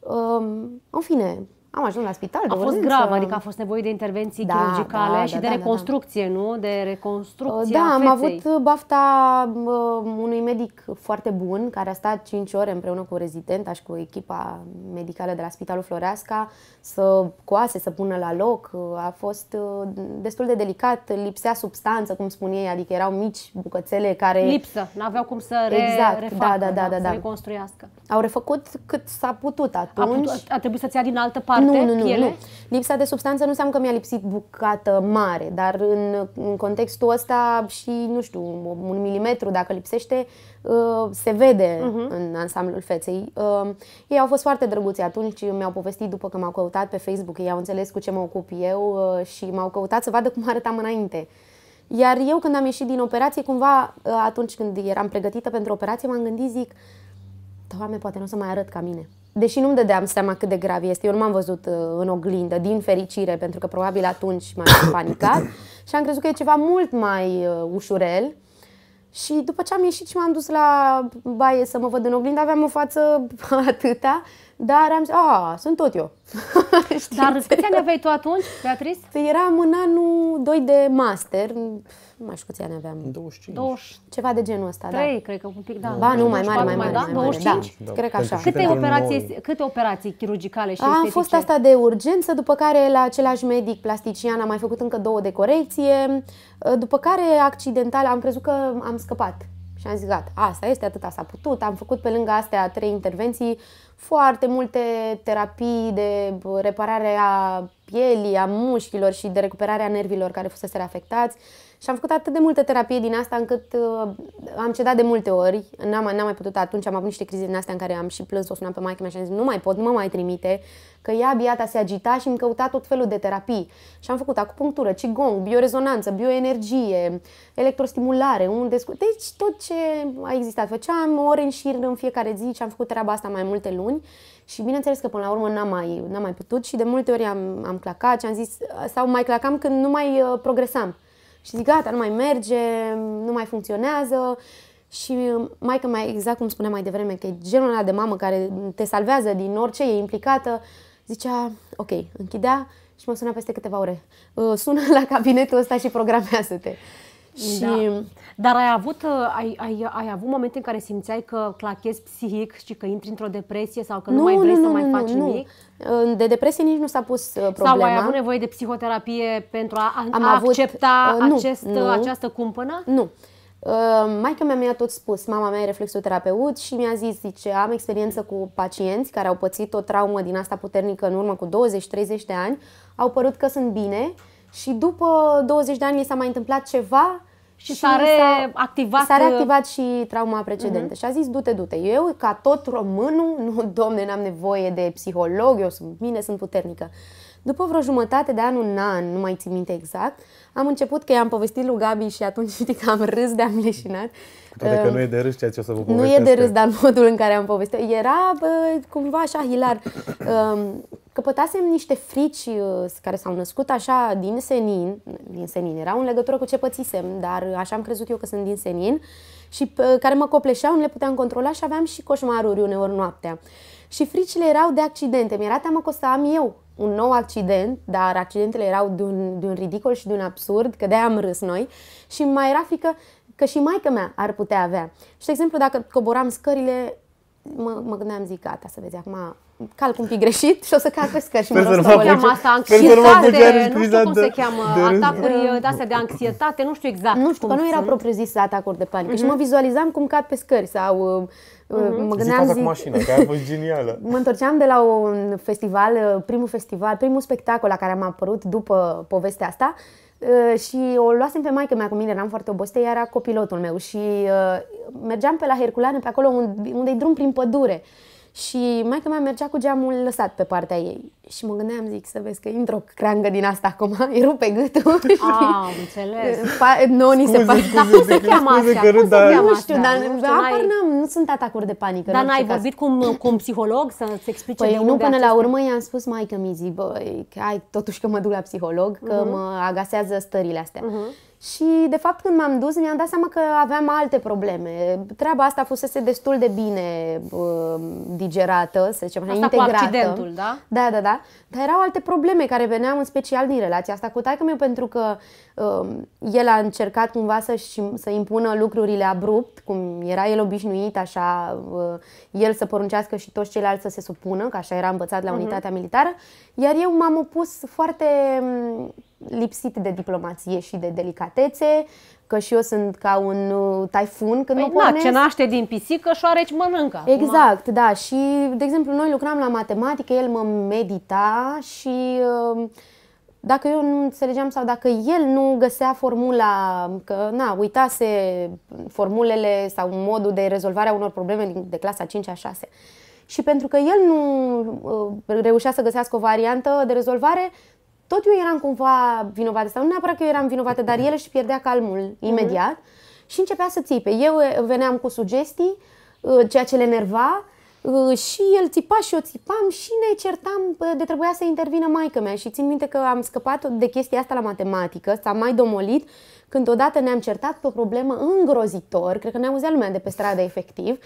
Um, în fine, am ajuns la spital. A fost grav, adică a fost nevoie de intervenții da, chirurgicale da, da, și da, de da, reconstrucție, da, da. nu? De reconstrucție. Da, am avut bafta uh, unui medic foarte bun care a stat 5 ore împreună cu rezidenta și cu echipa medicală de la Spitalul Floreasca să coase, să pună la loc. A fost uh, destul de delicat, lipsea substanță, cum spun ei, adică erau mici bucățele care. Lipsă, nu aveau cum să re- exact, da, refacă, da, da, da, da, da. da. reconstruiască. Au refăcut cât s-a putut atunci. A, putut, a trebuit să-ți ia din altă parte nu, nu, nu, piele? Nu. Lipsa de substanță nu înseamnă că mi-a lipsit bucată mare, dar în, în contextul ăsta și, nu știu, un milimetru dacă lipsește, uh, se vede uh-huh. în ansamblul feței. Uh, ei au fost foarte drăguți atunci, mi-au povestit după că m-au căutat pe Facebook, ei au înțeles cu ce mă ocup eu uh, și m-au căutat să vadă cum arătam înainte. Iar eu când am ieșit din operație, cumva atunci când eram pregătită pentru operație, m-am gândit, zic, Doamne, poate nu o să mai arăt ca mine. Deși nu-mi dădeam seama cât de grav este, eu nu m-am văzut uh, în oglindă, din fericire, pentru că probabil atunci m-am [COUGHS] panicat și am crezut că e ceva mult mai uh, ușurel. Și după ce am ieșit și m-am dus la baie să mă văd în oglindă, aveam o față [LAUGHS] atâta, dar am zis, a, sunt tot eu. [LAUGHS] dar câți ani aveai tu atunci, Beatrice? Păi eram în anul 2 de master, nu mai știu câți ani aveam. 25. 20, ceva de genul ăsta, 3, da. cred că un pic, da. Ba, nu, mai mare, mai mare, da? 25? Da. da, cred că așa. Câte operații, câte operații chirurgicale și A, estetice? A fost asta de urgență, după care la același medic plastician am mai făcut încă două de corecție, după care accidental am crezut că am scăpat. Și am zis, gata, asta este, atâta s-a putut. Am făcut pe lângă astea trei intervenții foarte multe terapii de reparare a pielii, a mușchilor și de recuperare a nervilor care fusese afectați. Și am făcut atât de multă terapie din asta încât uh, am cedat de multe ori. N-am, n-am mai putut atunci, am avut niște crize din astea în care am și plâns, o sunam pe maică mea și am zis nu mai pot, nu mă mai trimite, că ea biata se agita și îmi căuta tot felul de terapii. Și am făcut acupunctură, qigong, biorezonanță, bioenergie, electrostimulare, un descu... deci tot ce a existat. Făceam ore în șir în fiecare zi și am făcut treaba asta mai multe luni. Și bineînțeles că până la urmă n-am mai, n-am mai putut și de multe ori am, am clacat și am zis, sau mai clacam când nu mai uh, progresam. Și zic, gata, nu mai merge, nu mai funcționează. Și um, mai că mai exact cum spuneam mai devreme, că e genul ăla de mamă care te salvează din orice, e implicată, zicea, ok, închidea și mă suna peste câteva ore. Uh, sună la cabinetul ăsta și programează-te. Și, da. Dar ai avut, uh, ai, ai, ai avut momente în care simțeai că clachezi psihic și că intri într-o depresie sau că nu, nu mai vrei nu, să nu, mai faci nu, nimic? De depresie nici nu s-a pus problema. Uh, sau ai avut nevoie de psihoterapie pentru a, Am a avut, accepta uh, nu, acest, nu, această cumpănă? Nu. Uh, maica mea mi-a tot spus, mama mea e reflexoterapeut și mi-a zis, zice, am experiență cu pacienți care au pățit o traumă din asta puternică în urmă cu 20-30 de ani, au părut că sunt bine și după 20 de ani mi s-a mai întâmplat ceva și s-a reactivat... S-a uh, reactivat și trauma precedentă uh-huh. și a zis du-te, du-te. Eu, ca tot românul, nu, [LAUGHS] domne, n-am nevoie de psiholog, eu sunt mine, sunt puternică. După vreo jumătate de an, un an, nu mai țin minte exact, am început că i-am povestit lui Gabi și atunci [LAUGHS] știi că am râs de am leșinat. Că uh, că nu e de râs ceea ce o să vă povestesc. Nu e de râs, dar modul în care am povestit. Era bă, cumva așa hilar. [CLEARS THROAT] Um, căpătasem niște frici uh, care s-au născut așa din senin, din senin, erau în legătură cu ce pățisem, dar așa am crezut eu că sunt din senin și uh, care mă copleșeau, nu le puteam controla și aveam și coșmaruri uneori noaptea. Și fricile erau de accidente, mi-era teamă că o să am eu un nou accident, dar accidentele erau de un, de un ridicol și de un absurd, că de-aia am râs noi, și mai era frică că și maica mea ar putea avea. Și, de exemplu, dacă coboram scările, mă, mă gândeam, zic, gata, să vezi, acum calc un pic greșit și o să cad pe scări și mă rog să cheamă asta anxietate, nu știu cum se cheamă, atacuri uh, de astea de anxietate, nu știu exact. Nu știu, că nu era propriu zis atacuri de panică și mhm. mă vizualizam cum cad pe scări sau Uh-huh. Mă gândeam zic... cu mașina, că a fost genială. [LAUGHS] mă întorceam de la un festival, uh, primul festival, primul spectacol la care am apărut după povestea asta și o luasem pe maică mea cu mine, eram foarte obosită, era copilotul meu și mergeam pe la Herculane, pe acolo unde e drum prin pădure. Și mai că mai mergea cu geamul lăsat pe partea ei. Și mă gândeam, zic, să vezi că intră o creangă din asta acum, îi [LAUGHS] rupe gâtul. Ah, înțeles. [LAUGHS] Pa, nu, ni se pare. [LAUGHS] Dar cum se cheamă asta? Că cum dar... Nu știu, dar nu știu, apar n-am, nu sunt atacuri de panică. Dar n-ai vorbit cum, uh, cu un psiholog să-ți explice păi, nu, până la urmă i-am spus mai că mi zic, băi, că ai totuși că mă duc la psiholog, că mhm. mă agasează stările astea. Uh-huh. Și, de fapt, când m-am dus, mi-am dat seama că aveam alte probleme. Treaba asta fusese destul de bine uh, digerată, să zicem, asta integrată. Cu accidentul, da? Da, da, da. Dar erau alte probleme care veneau în special din relația asta cu taică meu pentru că uh, el a încercat cumva să, și să impună lucrurile abrupt, cum era el obișnuit, așa, uh, el să poruncească și toți ceilalți să se supună, că așa era învățat la mhm. unitatea uh-huh. militară. Iar eu m-am opus foarte mm, lipsit de diplomație și de delicatețe, că și eu sunt ca un uh, taifun când păi mă pornesc. Da, ce naște din pisică, șoareci mănâncă. Acum. Exact, da. Și, de exemplu, noi lucram la matematică, el mă medita și uh, dacă eu nu înțelegeam sau dacă el nu găsea formula, că na, uitase formulele sau modul de rezolvare a unor probleme de clasa 5-6, și pentru că el nu uh, reușea să găsească o variantă de rezolvare, tot eu eram cumva vinovată, sau nu neapărat că eu eram vinovată, dar el își pierdea calmul mhm. imediat mm-hmm. și începea să țipe. Eu uh, veneam cu sugestii, uh, ceea ce le nerva. și el țipa și eu țipam și ne certam de trebuia să intervină maica mea și țin minte că am scăpat de chestia asta la matematică, s-a mai domolit când odată ne-am certat pe o problemă îngrozitor, cred că ne auzea lumea de pe stradă efectiv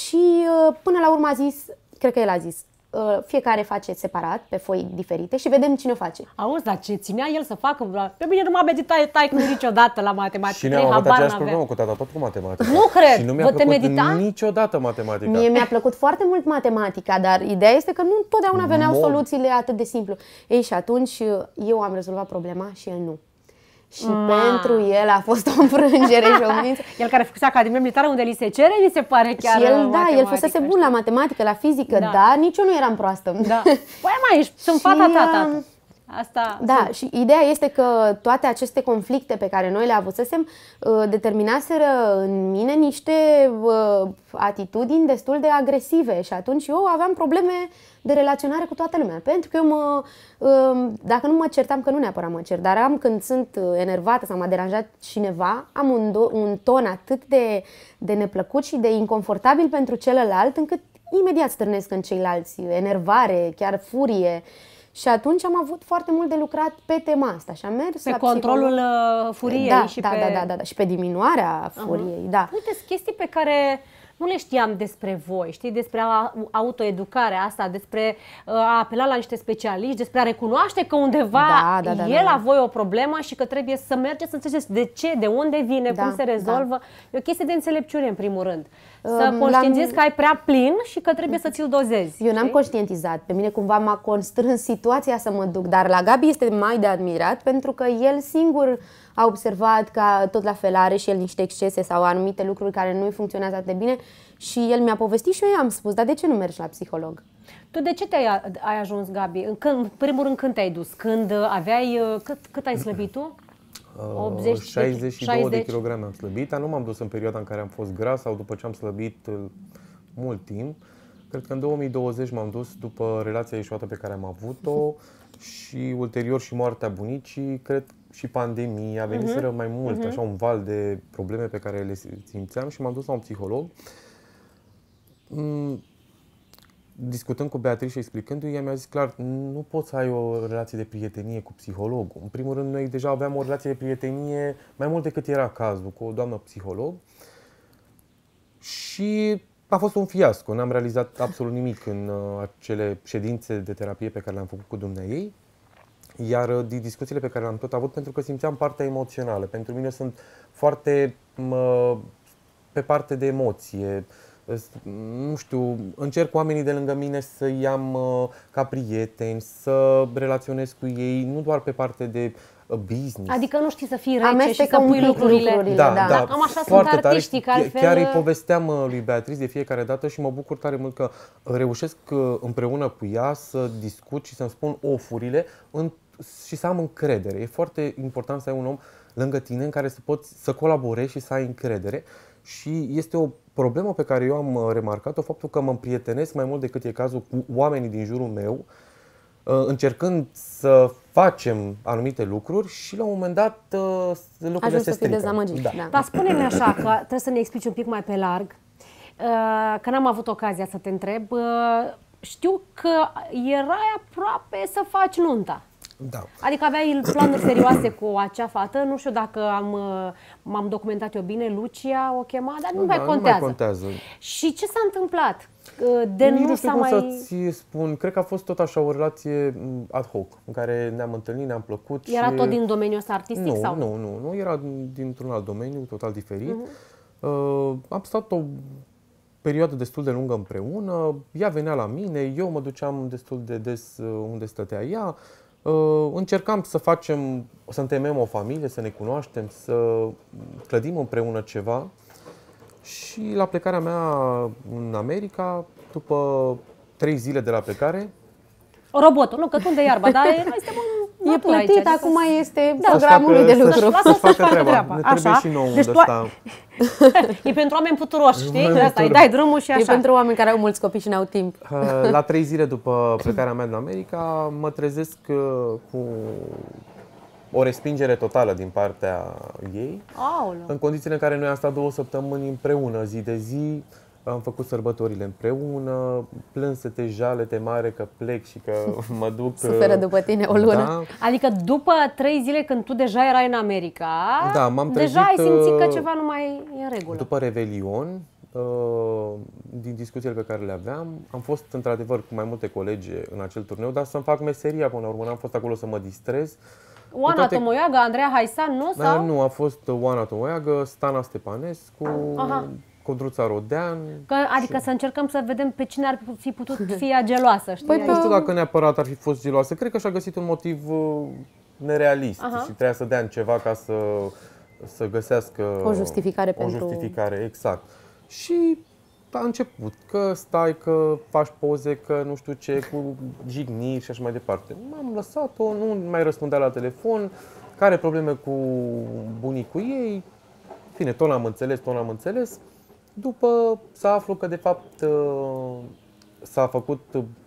și uh, până la urmă a zis, cred că el a zis, uh, fiecare face separat, pe foi diferite și vedem cine o face. Auzi, dar ce ținea el să facă? Pe mine nu m-a meditat tai cu niciodată la matematică. Și ne-am avut aceeași problemă cu tata, tot cu matematică. Nu cred! Și nu mi-a plăcut medita? niciodată matematica. Mie mi-a plăcut foarte mult matematica, dar ideea este că nu întotdeauna veneau Mom. soluțiile atât de simplu. Ei, și atunci eu am rezolvat problema și el nu. Și mm. pentru el a fost o înfrângere și o [LAUGHS] mință. El care făcuse Academia Militară, unde li se cere, mi se pare chiar și el, da, el fusese bun la matematică, la fizică, da. dar nici eu nu eram proastă. Da. Păi mai ești, sunt fata ta, tată. Asta... Da, și ideea este că toate aceste conflicte pe care noi le avusesem uh, determinaseră în mine niște uh, atitudini destul de agresive și atunci eu aveam probleme de relaționare cu toată lumea. Pentru că eu mă, um, dacă nu mă certam, că nu neapărat mă cert, dar am când sunt uh, enervată sau m-a deranjat cineva, am un, do, un ton atât de, de neplăcut și de inconfortabil pentru celălalt încât imediat stârnesc în ceilalți enervare, chiar furie. Uh, și atunci am avut foarte mult de lucrat pe tema asta și am mers pe la controlul psiholog. Uh, furiei da, și da, pe... Da, da, da, da, și pe diminuarea furiei, uh-huh. da. Uite, chestii pe care nu le știam despre voi, știi, despre autoeducarea asta, despre uh, a apela la niște specialiști, despre a recunoaște că undeva da, da, da, e da, da. la voi o problemă și că trebuie să mergeți să înțelegeți de ce, de unde vine, da, cum se da. rezolvă. Da. E o chestie de înțelepciune, în primul rând. Să um, conștientizezi că ai prea plin și că trebuie să ți-l dozezi. Eu n-am conștientizat. Pe mine cumva m-a constrâns situația să mă duc, dar la Gabi este mai de admirat pentru că el singur a observat că tot la fel are și el niște excese sau anumite lucruri care nu-i funcționează atât de bine și el mi-a povestit și eu i-am spus, dar de ce nu mergi la psiholog? Tu de ce te-ai ai ajuns, Gabi? Când, în primul rând, când te-ai dus? Când uh, aveai, uh, cât, cât ai slăbit tu? 80 62 60. de kilograme am slăbit, dar nu m-am dus în perioada în care am fost gras sau după ce am slăbit uh, mult timp. Cred că în 2020 m-am dus după relația ieșuată pe care am avut-o [LAUGHS] și ulterior și moartea bunicii. Cred și pandemia, a venit uh-huh. mai mult, uh-huh. așa un val de probleme pe care le simțeam și m-am dus la un psiholog. Mm, discutând cu Beatrice și explicându-i, ea mi-a zis clar, nu poți să ai o relație de prietenie cu psihologul. În primul rând, noi deja aveam o relație de prietenie mai mult decât era cazul cu o doamnă psiholog. Și a fost un fiasco, n-am realizat absolut nimic în uh, acele ședințe de terapie pe care le-am făcut cu dumneai ei. Iar uh, din discuțiile pe care le-am tot avut, pentru că simțeam partea emoțională. Pentru mine sunt foarte mă, pe parte de emoție. Nu știu, încerc oamenii de lângă mine să i-am uh, ca prieteni, să relaționez cu ei, nu doar pe parte de uh, business. Adică nu știi să fii rece Amestecă și să pui lucrurile. lucrurile. Da, da. da. Cam așa Foarte sunt artiștii, tare. altfel... Chiar îi povesteam lui Beatriz de fiecare dată și mă bucur tare mult că reușesc împreună cu ea să discut și să-mi spun ofurile în și să am încredere. E foarte important să ai un om lângă tine în care să poți să colaborezi și să ai încredere și este o problemă pe care eu am uh, remarcat-o, faptul că mă împrietenesc mai mult decât e cazul cu oamenii din jurul meu, uh, încercând să facem anumite lucruri și la un moment dat uh, lucrurile Ajuns se să fii dezamăgit. Da. da. Dar spune-mi așa, că trebuie să ne explici un pic mai pe larg, că n-am avut ocazia să te întreb. Știu că erai aproape să faci nunta. Da. Adică aveai planuri serioase cu acea fată, nu știu dacă am, uh, m-am documentat eu bine, Lucia o chema, dar nu, da, mai, nu contează. mai contează. Și ce s-a întâmplat? De nu, nu știu cum mai... să-ți spun, cred că a fost tot așa o relație mm, ad hoc, în care ne-am întâlnit, ne-am plăcut. Era și... tot din domeniul ăsta artistic? Nu, sau? nu, nu, nu, era dintr-un alt domeniu, total diferit. Uh-huh. Uh, am stat o perioadă destul de lungă împreună, ea venea la mine, eu mă duceam destul de des uh, unde stătea ea, Uh, încercam să facem, să întemeiem o familie, să ne cunoaștem, să clădim împreună ceva. Și la plecarea mea în America, după trei zile de la plecare... Robotul, nu? Că de iarba, dar [LAUGHS] mai suntem în e plătit, aici, acum să... este da. programul de lucru. Să-și lasă să facă treaba. treaba. Ne Așa. și nouă deci, asta. [LAUGHS] e pentru oameni puturoși, știi? Oameni asta, îi dai drumul și așa. E pentru oameni care au mulți copii și n-au timp. Uh, la trei zile după plecarea mea din America, mă trezesc uh, cu o respingere totală din partea ei. Aoleu. În condițiile în care noi am stat două săptămâni împreună, zi de zi, am făcut sărbătorile împreună, plânsete, jalete mare că plec și că [LAUGHS] mă duc... Suferă uh, după tine o lună. Da. Adică după trei zile când tu deja erai în America, da, m-am deja ai simțit că uh, ceva nu mai e în regulă. După Revelion, uh, din discuțiile pe care le aveam, am fost într-adevăr cu mai multe colegi în acel turneu, dar să-mi fac meseria până la urmă, am fost acolo să mă distrez. Oana toate... Tomoiaga, Andreea Haisan, nu? Da, Sau? Da, nu, a fost Oana Tomoiaga, Stana Stepanescu, Aha. Codruța Rodean. Că, adică și... să încercăm să vedem pe cine ar fi putut fi a geloasă, știi? Păi, păi nu știu dacă neapărat ar fi fost geloasă. Cred că și-a găsit un motiv uh, nerealist Aha. și trebuia să dea în ceva ca să, să găsească o justificare o pentru... justificare, exact. Și a început că stai, că faci poze, că nu știu ce, cu jigniri și așa mai departe. M-am lăsat-o, nu mai răspundea la telefon, care probleme cu bunicul ei, fine, tot am înțeles, tot am înțeles. După să aflu că de fapt uh, s-a făcut,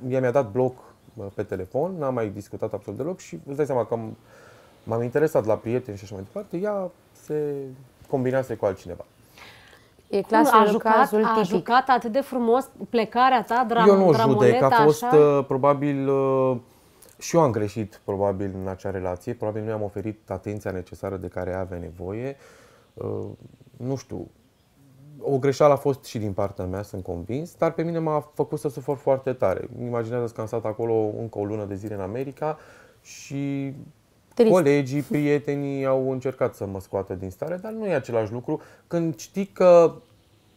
ea mi-a dat bloc uh, pe telefon, n-am mai discutat absolut deloc și îți dai seama că m-am interesat la prieteni și așa mai departe, ea se combinase cu altcineva. E clar, a jucat, cazul tipic. a jucat atât de frumos plecarea ta, dram, Eu nu judec, a fost așa? Uh, probabil... Și eu am greșit probabil în acea relație, probabil nu i-am oferit atenția necesară de care avea nevoie. Nu știu, o greșeală a fost și din partea mea, sunt convins, dar pe mine m-a făcut să sufăr foarte tare. Imaginează-ți că am stat acolo încă o lună de zile în America și Trist. colegii, prietenii au încercat să mă scoată din stare, dar nu e același lucru când știi că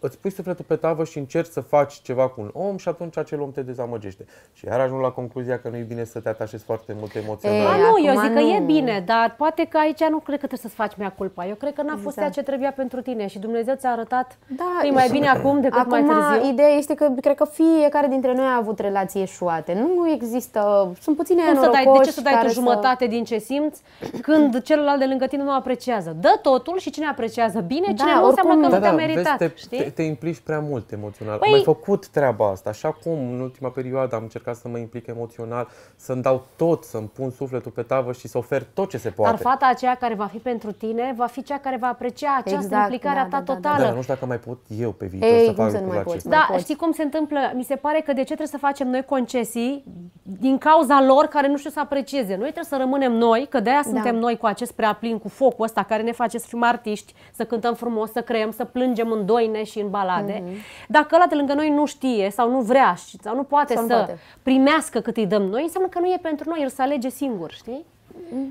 îți pui sufletul pe tavă și încerci să faci ceva cu un om și atunci acel om te dezamăgește. Și iar ajung la concluzia că nu e bine să te atașezi foarte mult emoțional. Ei, nu, eu zic nu. că e bine, dar poate că aici nu cred că trebuie să-ți faci mea culpa. Eu cred că n-a exact. fost ceea exact. ce trebuia pentru tine și Dumnezeu ți-a arătat da, că e mai bine acum decât acum, mai târziu. ideea este că cred că fiecare dintre noi a avut relații eșuate. Nu există, sunt puține Cum să dai, De ce să dai tu jumătate să... din ce simți când celălalt de lângă tine nu apreciază? Dă totul și cine apreciază bine, cine da, nu oricum, înseamnă că da, nu te-a da, meritat. Te, știi? te implici prea mult emoțional. Păi... Am mai făcut treaba asta, așa cum în ultima perioadă am încercat să mă implic emoțional, să-mi dau tot, să-mi pun sufletul pe tavă și să ofer tot ce se poate. Dar fata aceea care va fi pentru tine va fi cea care va aprecia această exact, implicare da, ta da, totală. Da, da, da, nu știu dacă mai pot eu pe viitor Ei, să fac să nu mai da, poți, Da, mai știi cum se întâmplă? Mi se pare că de ce trebuie să facem noi concesii din cauza lor care nu știu să aprecieze. Noi trebuie să rămânem noi, că de-aia da. noi cu acest prea plin cu focul ăsta care ne face să fim artiști, să cântăm frumos, să creăm, să plângem în doine și și în balade, mm-hmm. dacă ăla de lângă noi nu știe sau nu vrea sau nu poate sau să poate. primească cât îi dăm noi, înseamnă că nu e pentru noi, el să alege singur, știi?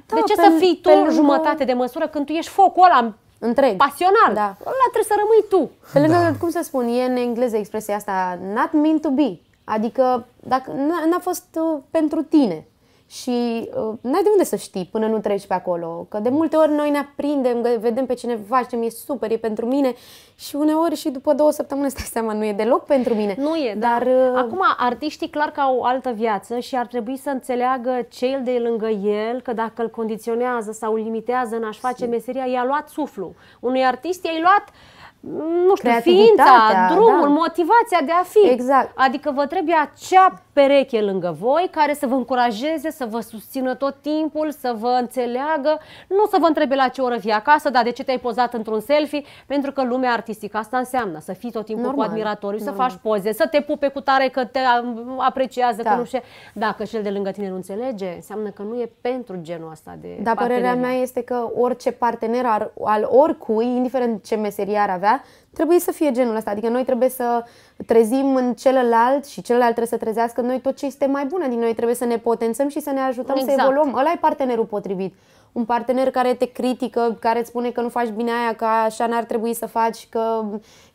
Da, de ce pe, să fii tu în jumătate de măsură când tu ești focul ăla Întreg. Pasional. Da. Ăla trebuie să rămâi tu. Pe lângă, da. cum să spun, e în engleză expresia asta, not meant to be. Adică, dacă n-a fost uh, pentru tine. Și uh, n-ai de unde să știi până nu treci pe acolo. Că de multe ori noi ne aprindem, vedem pe cineva, mi e super, e pentru mine. Și uneori și după două săptămâni stai [LAUGHS] seama, nu e deloc pentru mine. Nu e, da. dar... Da. Acum, artiștii clar că au o altă viață și ar trebui să înțeleagă cel de lângă el, că dacă îl condiționează sau îl limitează în a-și face meseria, i-a luat suflu. Unui artist i-ai luat nu știu, ființa, da. drumul, da. motivația de a fi. Exact. Adică vă trebuie acea pereche lângă voi care să vă încurajeze, să vă susțină tot timpul, să vă înțeleagă, nu să vă întrebe la ce oră vii acasă, dar de ce te-ai pozat într-un selfie, pentru că lumea artistică asta înseamnă să fii tot timpul Normal. cu admiratoriu, Normal. să faci poze, să te pupe cu tare că te apreciază, da. că nu știu. Dacă cel de lângă tine nu înțelege, înseamnă că nu e pentru genul ăsta de Dar părerea mea este că orice partener al, al oricui, indiferent ce meserie ar avea, avea, trebuie să fie genul ăsta. Adică noi trebuie să trezim în celălalt și celălalt trebuie să trezească noi tot ce este mai bun din adică noi. Trebuie să ne potențăm și să ne ajutăm exact. să evoluăm. Ăla e partenerul potrivit. Un partener care te critică, care îți spune că nu faci bine aia, că așa n-ar trebui să faci, că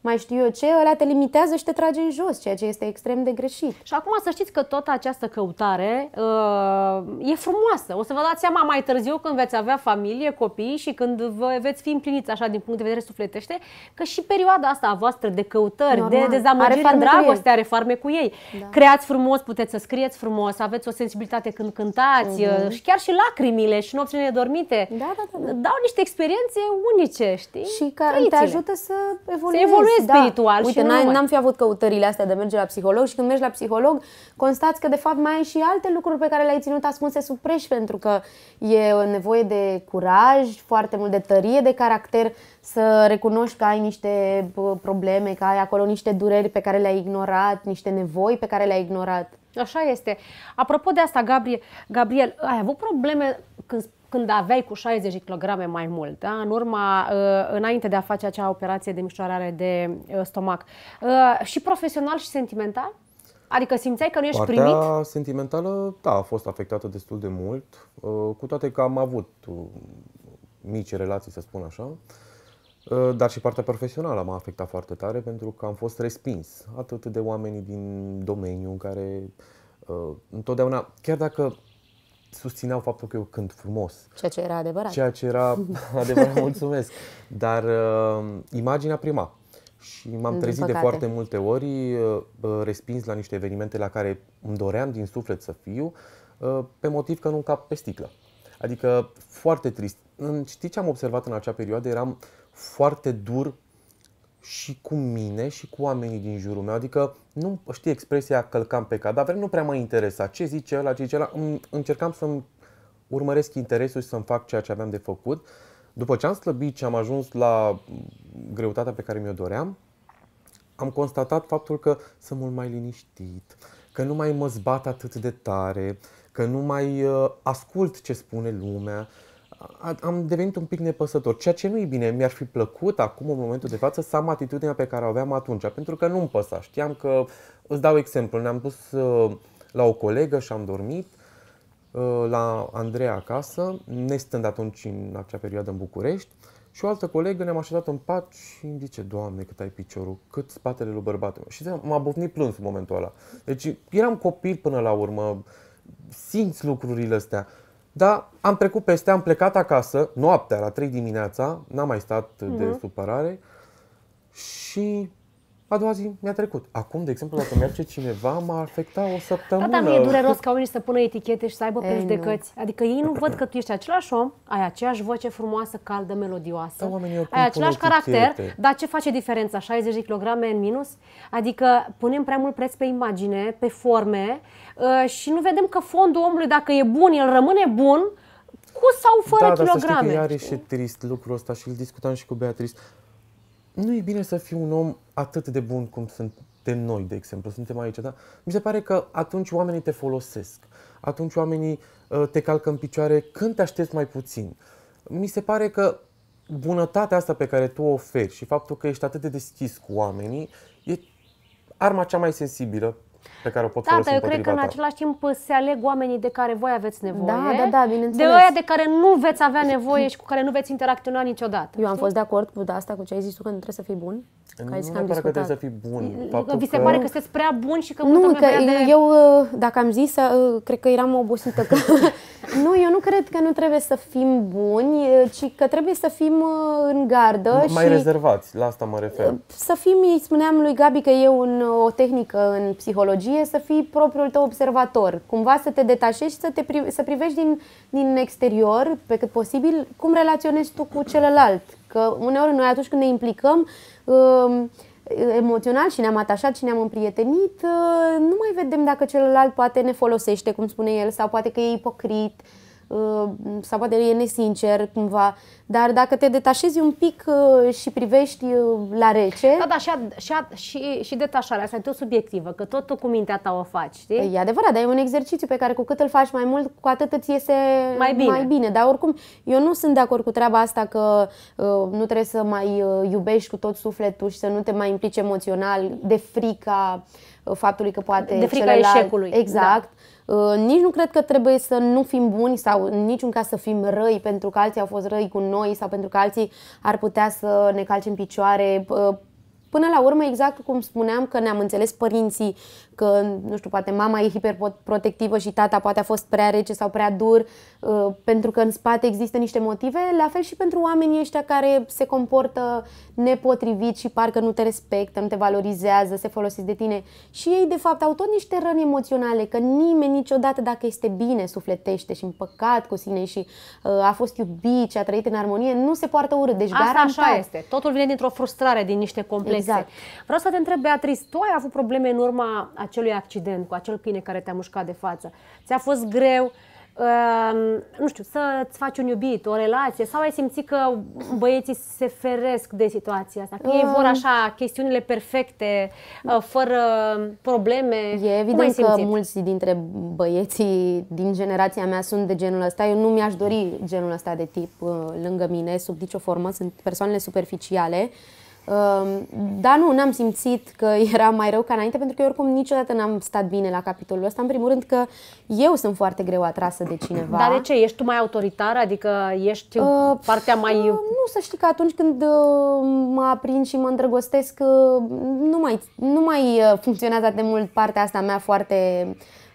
mai știu eu ce, ăla te limitează și te trage în jos, ceea ce este extrem de greșit. Și acum să știți că toată această căutare uh, e frumoasă. O să vă dați seama mai târziu când veți avea familie, copii și când vă veți fi împliniți așa din punct de vedere sufletește, că și perioada asta a voastră de căutări, Normal. de dezamăgiri în dragoste are farme cu ei. Da. Creați frumos, puteți să scrieți frumos, aveți o sensibilitate când cântați mm-hmm. și chiar și lacrimile și nopțile dormite. Da, da, da, da. Dau niște experiențe unice, știi? Și care te ajută să evoluezi. Să evoluezi e da. spiritual da. Uite, și n-am, fi avut căutările astea de merge la psiholog și când mergi la psiholog constați că de fapt mai ai și alte lucruri pe care le-ai ținut ascunse sub preș pentru că e o nevoie de curaj, foarte mult de tărie de caracter să recunoști că ai niște probleme, că ai acolo niște dureri pe care le-ai ignorat, niște nevoi pe care le-ai ignorat. Așa este. Apropo de asta, Gabriel, Gabriel ai avut probleme când când aveai cu 60 kg mai mult, da? în urma, ă, înainte de a face acea operație de mișorare de ă, stomac, ă, și profesional și sentimental? Adică simțeai că nu ești Partea primit? Partea sentimentală, da, a fost afectată destul de mult, cu toate că am avut uh, mici relații, să spun așa. Dar și partea profesională m-a afectat foarte tare pentru că am fost respins atât de oamenii din domeniu care uh, întotdeauna, chiar dacă susțineau faptul că eu cânt frumos. Ceea ce era adevărat. Ceea ce era [LAUGHS] adevărat, mulțumesc. Dar uh, imaginea prima. Și m-am trezit de foarte multe ori uh, uh, respins la niște evenimente la care îmi doream din suflet să fiu, uh, pe motiv că nu cap pe sticlă. Adică foarte trist. Știi ce am observat în acea perioadă? Eram foarte dur și cu mine și cu oamenii din jurul meu. Adică, nu știi expresia călcam pe cadaver, nu prea mă interesa ce zice ăla, ce zice ăla. Încercam să-mi urmăresc interesul și să-mi fac ceea ce aveam de făcut. După ce am slăbit și am ajuns la greutatea pe care mi-o doream, am constatat faptul că sunt mult mai liniștit, că nu mai mă zbat atât de tare, că nu mai uh, ascult ce spune lumea, am devenit un pic nepăsător, ceea ce nu e bine. Mi-ar fi plăcut acum, în momentul de față, să am atitudinea pe care o aveam atunci, pentru că nu-mi păsa. Știam că, îți dau exemplu, ne-am dus uh, la o colegă și am dormit uh, la Andreea acasă, ne stând atunci în acea perioadă în București, și o altă colegă ne-am așezat în pat și îmi zice, Doamne, cât ai piciorul, cât spatele lui bărbatul Și m-a bufnit plâns în momentul ăla. Deci eram copil până la urmă, simți lucrurile astea. Dar am trecut peste, am plecat acasă, noaptea, la 3 dimineața, n-am mai stat mm-hmm. de mhm. supărare și a doua zi mi-a trecut. Acum, de exemplu, dacă merge cineva, m-a afecta o săptămână. Da, dar e dureros ca unii să pună etichete și să aibă prejudecăți. Adică ei nu văd că tu ești același om, ai aceeași voce frumoasă, caldă, melodioasă, da, ai același caracter, etichete. dar ce face diferența? 60 kg în minus? Adică punem prea mult preț pe imagine, pe forme uh, și nu vedem că fondul omului, dacă e bun, el rămâne bun, cu sau fără da, kilograme. Da, dar să știi că are și trist lucrul ăsta și îl discutam și cu Beatrice. Nu e bine să fii un om atât de bun cum suntem noi, de exemplu, suntem aici, da? Mi se pare că atunci oamenii te folosesc, atunci oamenii uh, te calcă în picioare când te aștepți mai puțin. Mi se pare că bunătatea asta pe care tu o oferi și faptul că ești atât de deschis cu oamenii e arma cea mai sensibilă pe care o pot da, dar eu cred că în același timp se aleg oamenii de care voi aveți da, nevoie. Da, da, da, bineînțeles. De oia de care nu veți avea nevoie și cu care nu veți interacționa niciodată. Eu am fost de acord cu asta, cu ce ai zis tu, că nu trebuie să fii bun. Că nu că am că trebuie să fii bun. Faptul Vi se că... pare că sunteți prea bun și că Nu, că de... eu, ă, dacă am zis, ă, cred că eram obosită. Că nu, eu nu cred că nu trebuie să fim buni, ci că trebuie să fim uh, în gardă. Mai și rezervați, la asta mă refer. Uh, să fim, îi spuneam lui Gabi că e un, uh, o tehnică în psihologie, să fii propriul tău observator. Cumva să te detașești, să, te pri, să privești din, din exterior, pe cât posibil, cum relaționezi tu cu celălalt. Că uneori noi atunci când ne implicăm, uh, emoțional și ne-am atașat și ne-am împrietenit, uh, nu mai vedem dacă celălalt poate ne folosește, cum spune el, sau poate că e ipocrit, Uh, sau poate e nesincer cumva, dar dacă te detașezi un pic uh, și privești uh, la rece... Da, da, și, a, și, a, și, și detașarea asta e tot subiectivă, că tot tu cu mintea ta o faci, știi? Păi, e adevărat, dar e un exercițiu pe care cu cât îl faci mai mult, cu atât îți iese mai bine. Mai bine. Dar oricum, eu nu sunt de acord cu treaba asta că uh, nu trebuie să mai iubești cu tot sufletul și să nu te mai implici emoțional de frica faptului că poate De frica celălalt... eșecului. Da. Exact. Da Uh, nici nu cred că trebuie să nu fim buni sau în niciun caz să fim răi pentru că alții au fost răi cu noi sau pentru că alții ar putea să ne calce în picioare. Uh, până la urmă, exact cum spuneam că ne-am înțeles părinții că, nu știu, poate mama e hiperprotectivă și tata poate a fost prea rece sau prea dur, uh, pentru că în spate există niște motive, la fel și pentru oamenii ăștia care se comportă nepotrivit și parcă nu te respectă, nu te valorizează, se folosesc de tine. Și ei, de fapt, au tot niște răni emoționale, că nimeni niciodată, dacă este bine, sufletește și împăcat cu sine și uh, a fost iubit și a trăit în armonie, nu se poartă urât. Deci, Asta garantat, așa este. Totul vine dintr-o frustrare, din niște complexe. Exact. Vreau să te întreb, Beatrice, tu ai avut probleme în urma acelui accident, cu acel câine care te-a mușcat de față. Ți-a fost greu, um, nu știu, să-ți faci un iubit, o relație sau ai simțit că băieții se feresc de situația asta? Că ei vor um. așa chestiunile perfecte, uh, fără probleme. E evident că mulți dintre băieții din generația mea sunt de genul ăsta. Eu nu mi-aș dori genul ăsta de tip uh, lângă mine, sub nicio formă. Sunt persoanele superficiale. Uh, Ehm, dar nu, n-am simțit că [LAUGHS] era mai rău ca înainte, pentru că eu oricum niciodată n-am stat bine la capitolul ăsta. În primul rând că eu sunt foarte greu atrasă de cineva. Dar de ce? Ești tu mai autoritară? Adică ești uh, partea mai... Uh, nu, să știi că atunci când uh, mă aprind și mă îndrăgostesc, uh, nu, mai, nu mai funcționează atât de mult partea asta mea foarte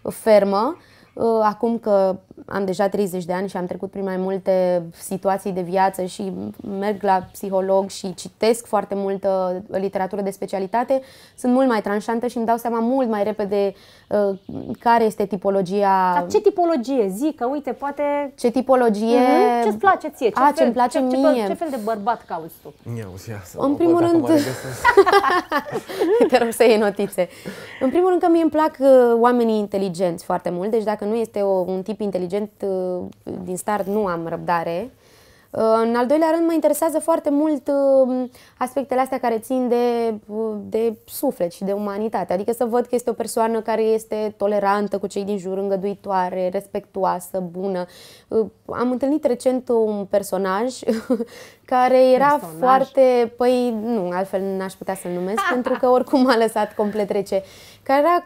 fermă. Uh, acum că am deja 30 de ani și am trecut prin mai multe situații de viață și merg la psiholog și citesc foarte multă literatură de specialitate, sunt mult mai tranșantă și îmi dau seama mult mai repede uh, care este tipologia. Dar ce tipologie? Zic că, uite, poate... Ce tipologie? Uh-huh. Ce-ți place ție? Ce, A, ah, fel, ce place ce, mie? Ce, ce fel de bărbat cauți tu? ia, în primul rând... [LAUGHS] Te rog să iei notițe. În primul rând că mie îmi plac uh, oamenii inteligenți foarte mult, deci dacă nu este o, un tip inteligent, inteligent uh, din start nu am răbdare. Uh, în al doilea rând, mă interesează foarte mult uh, aspectele astea care țin de, de suflet și de umanitate. Adică să văd că este o persoană care este tolerantă cu cei din jur, îngăduitoare, respectuoasă, bună. Am întâlnit recent un personaj [LAUGHS] care era personaj. foarte... Păi nu, altfel n-aș putea să-l numesc, [LAUGHS] pentru că oricum m-a lăsat complet rece. Care era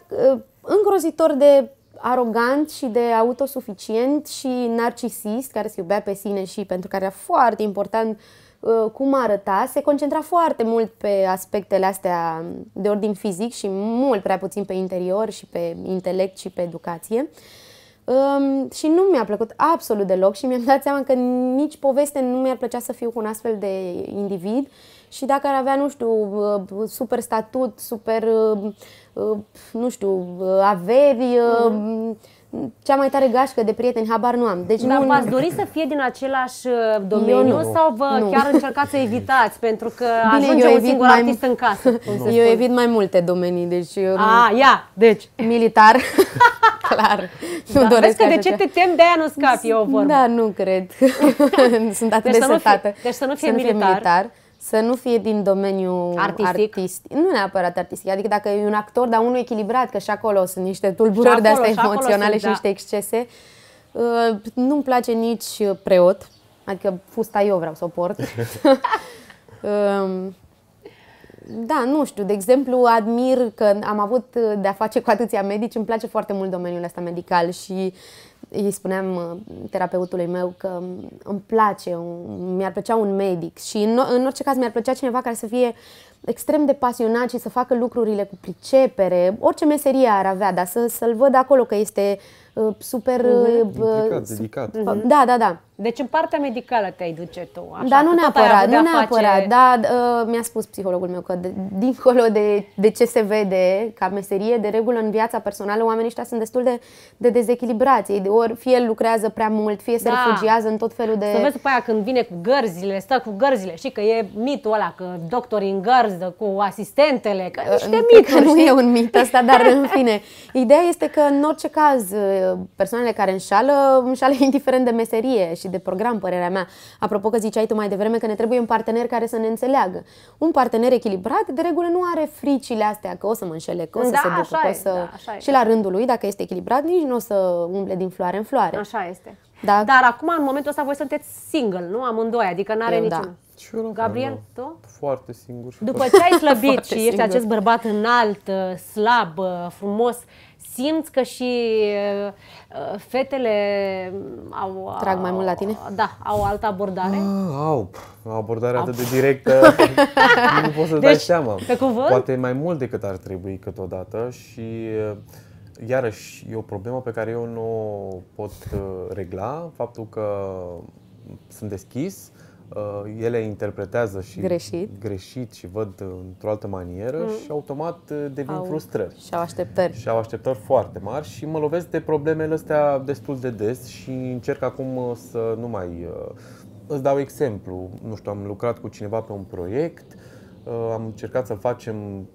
îngrozitor de arogant și de autosuficient și narcisist, care se iubea pe sine și pentru care era foarte important uh, cum arăta, se concentra foarte mult pe aspectele astea de ordin fizic și mult prea puțin pe interior și pe intelect și pe educație. Um, și nu mi-a plăcut absolut deloc și mi-am dat seama că nici poveste nu mi-ar plăcea să fiu cu un astfel de individ și dacă ar avea, nu știu, uh, super statut, super, uh, uh, nu știu, averi, mm-hmm cea mai tare gașcă de prieteni, habar nu am. Deci Dar nu, v-ați dori să fie din același domeniu nu, sau vă nu. chiar încercați să evitați pentru că Bine, ajunge un singur mai... artist în casă? [LAUGHS] Cum Eu evit mai multe domenii, deci... Um, A, ia, deci... Militar, [LAUGHS] clar. Da. Nu da, doresc vezi că de ce te tem de aia nu scapi, eu da, vorbă. Da, nu cred. [LAUGHS] Sunt atât deci de setată. Deci să nu fie militar să nu fie din domeniul artistic. artistic. Nu neapărat artistic, adică dacă e un actor, dar unul echilibrat, că și acolo sunt niște tulburări de-astea emoționale sunt, și da. niște excese. Uh, nu-mi place nici uh, preot, adică fusta eu vreau să o port. uh, [LAUGHS] da, nu știu, de exemplu, admir că am avut uh, de-a face cu atâția medici, îmi place foarte mult domeniul ăsta medical și îi spuneam uh, terapeutului meu că îmi place, mi-ar plăcea un medic și în, în orice caz mi-ar plăcea cineva care să fie extrem de pasionat și să facă lucrurile cu pricepere, orice meserie ar avea, dar să, să-l văd acolo că este uh, super... Implicat, mhm. uh, dedicat. Da, da, da. Deci în partea medicală te-ai duce tu. Așa, da, nu neapărat, nu neapărat. Face... Da, uh, mi-a spus psihologul meu că de, dincolo de, de ce se vede ca meserie, de regulă în viața personală, oamenii ăștia sunt destul de, de dezechilibrați. Ei de ori fie lucrează prea mult, fie se da. refugiază în tot felul de... Să vezi după aia când vine cu gărzile, stă cu gărzile. Știi că e mitul ăla, că doctorii în gărză cu asistentele, că uh, niște uh, mituri. Că nu știi? e un mit asta, dar în fine. Ideea este că în orice caz, uh, persoanele care înșală, înșală [LAUGHS] indiferent de meserie și de program, părerea mea. Apropo că ziceai tu mai devreme că ne trebuie un partener care să ne înțeleagă. Un partener echilibrat, de regulă, nu are fricile astea că o să mă înșele, că o să da, se ducă, că o să... Da, așa și e. la rândul lui, dacă este echilibrat, nici nu o să umble din floare în floare. Așa este. Da. Dar acum, în momentul ăsta, voi sunteți single, nu? Amândoi, adică n-are da. niciun... Da. Gabriel, tu? Foarte singur. După ce ai slăbit [LAUGHS] și ești singur. acest bărbat înalt, slab, frumos, simți că și uh, fetele au... Trag mai mult la tine? Da, au altă abordare. Ah, au, o abordare au. atât de directă, [LAUGHS] nu poți să deci, dai seama. Pe cuvânt? Poate mai mult decât ar trebui câteodată și uh, iarăși e o problemă pe care eu nu o pot uh, regla, faptul că sunt deschis, uh, ele interpretează și greșit. greșit și văd într-o altă manieră mm. și automat uh, devin au, frustrări. Și au așteptări. Și au așteptări foarte mari și mă lovesc de problemele astea destul de des și încerc acum uh, să nu mai... Uh, îți dau exemplu, nu știu, am lucrat cu cineva pe un proiect, uh, am încercat să facem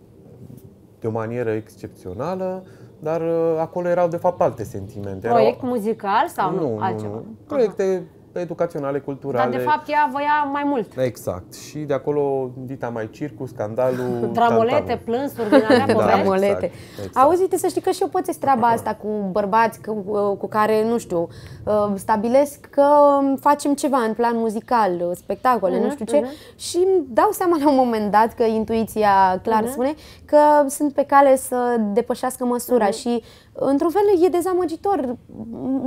de o manieră excepțională, dar uh, acolo erau de fapt alte sentimente. Proiect erau... muzical sau nu? Nu, altceva? nu. Proiecte educaționale, culturale. Dar de fapt ea voia mai mult. Exact. Și de acolo dita mai circu, scandalul, Dramolete, [LAUGHS] plânsuri din alea [LAUGHS] da, Dramolete. Exact, exact. Auzi, te să știi că și eu pățesc treaba asta cu bărbați cu, cu care, nu știu, uh, stabilesc că um, facem ceva în plan muzical, uh, spectacole, uh-huh, nu mhm, știu ce uh-huh. și dau seama la un moment dat că intuiția clar uh-huh. spune că sunt pe cale să depășească măsura uh-huh. și într-un fel e dezamăgitor.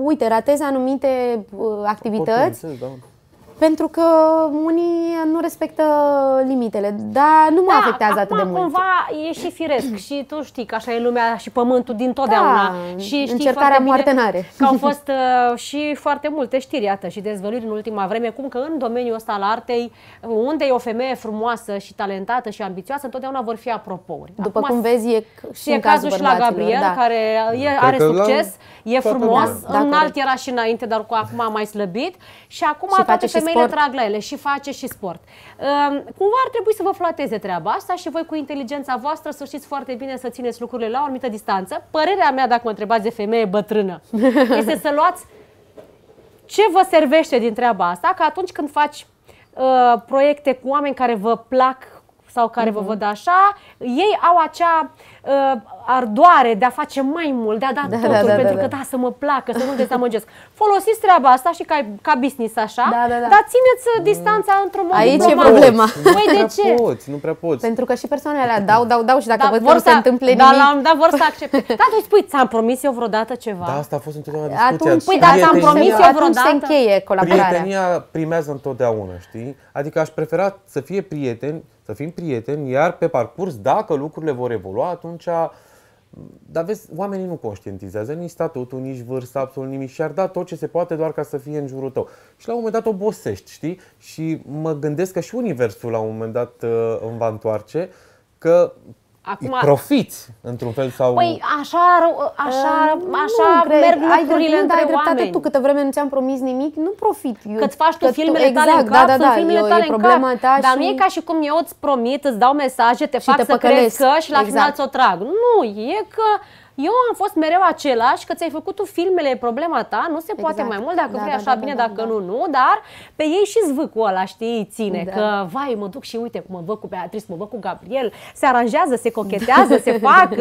Uite, ratezi anumite uh, activități. Da. Pentru că unii nu respectă limitele, dar nu mă da, afectează atât de mult. cumva e și firesc și tu știi că așa e lumea și pământul din totdeauna. Da, și știi încercarea moarte n-are. Că au fost uh, și foarte multe știri, iată, și dezvăluiri în ultima vreme, cum că în domeniul ăsta al artei, unde e o femeie frumoasă și talentată și ambițioasă, întotdeauna vor fi apropouri. După Acum, cum vezi, e și e cazul și la Gabriel, da. care e, are Cred succes, la... e frumos, da, înalt era și înainte, dar cu acum a mai slăbit și acum și toate și femeile sport. trag la ele și face și sport. Ehm, cumva ar trebui să vă flateze treaba asta și voi cu inteligența voastră să știți foarte bine să țineți lucrurile la o anumită distanță. Părerea mea, dacă mă întrebați de femeie bătrână, [LAUGHS] este să luați ce vă servește din treaba asta, că atunci când faci uh, proiecte cu oameni care vă plac sau care uh-huh. vă mhm. văd așa, ei au acea uh, ardoare de a face mai mult, de a da, da totul, da, da, pentru da, că da. da, să mă placă, să nu dezamăgesc. Folosiți treaba asta și ca, ca business așa, da, da, da. dar țineți uh, distanța mm. într-un mod Aici diplomat. e problema. Păi de ce? Poți, nu prea poți. Pentru că și persoanele alea dau, dau, dau și dacă da, văd că să, se întâmple Da, nimic. da, vor să accepte. [LAUGHS] Da, tu spui, ți-am promis eu vreodată ceva. Da, asta a fost întotdeauna discuția. Atunci, păi, da, ți-am promis eu vreodată. se încheie colaborarea. Prietenia primează întotdeauna, știi? Adică aș prefera să fie prieteni, să fim prieteni, iar pe parcurs, dacă lucrurile vor evolua, atunci dar vezi, oamenii nu conștientizează nici statutul, nici vârsta, absolut nimic și ar da tot ce se poate doar ca să fie în jurul tău. Și la un moment dat obosești, știi? Și mă gândesc că și Universul la un moment dat uh, îmi va întoarce că Acum, profiți, într-un fel, sau... Păi, așa, așa, așa nu, merg cred. lucrurile ai între ai dreptate oameni. tu, câtă vreme nu ți-am promis nimic, nu profit. Eu, că-ți faci tu că filmele tu, tale în exact, cap, da, da, da filmele e, tale e problema în cap, ta dar și... nu e ca și cum eu îți promit, îți dau mesaje, te fac te să păcălesc. crezi că și la exact. final ți-o trag. Nu, e că eu am fost mereu același, că ți-ai făcut tu filmele, problema ta, nu se exact. poate mai mult, dacă da, vrei da, așa da, bine, da, dacă da. nu, nu, dar pe ei și zvâcul ăla, știi, ține, da. că vai, mă duc și uite cum mă văd cu Beatrice, mă văd cu Gabriel, se aranjează, se cochetează, se da. fac, uh,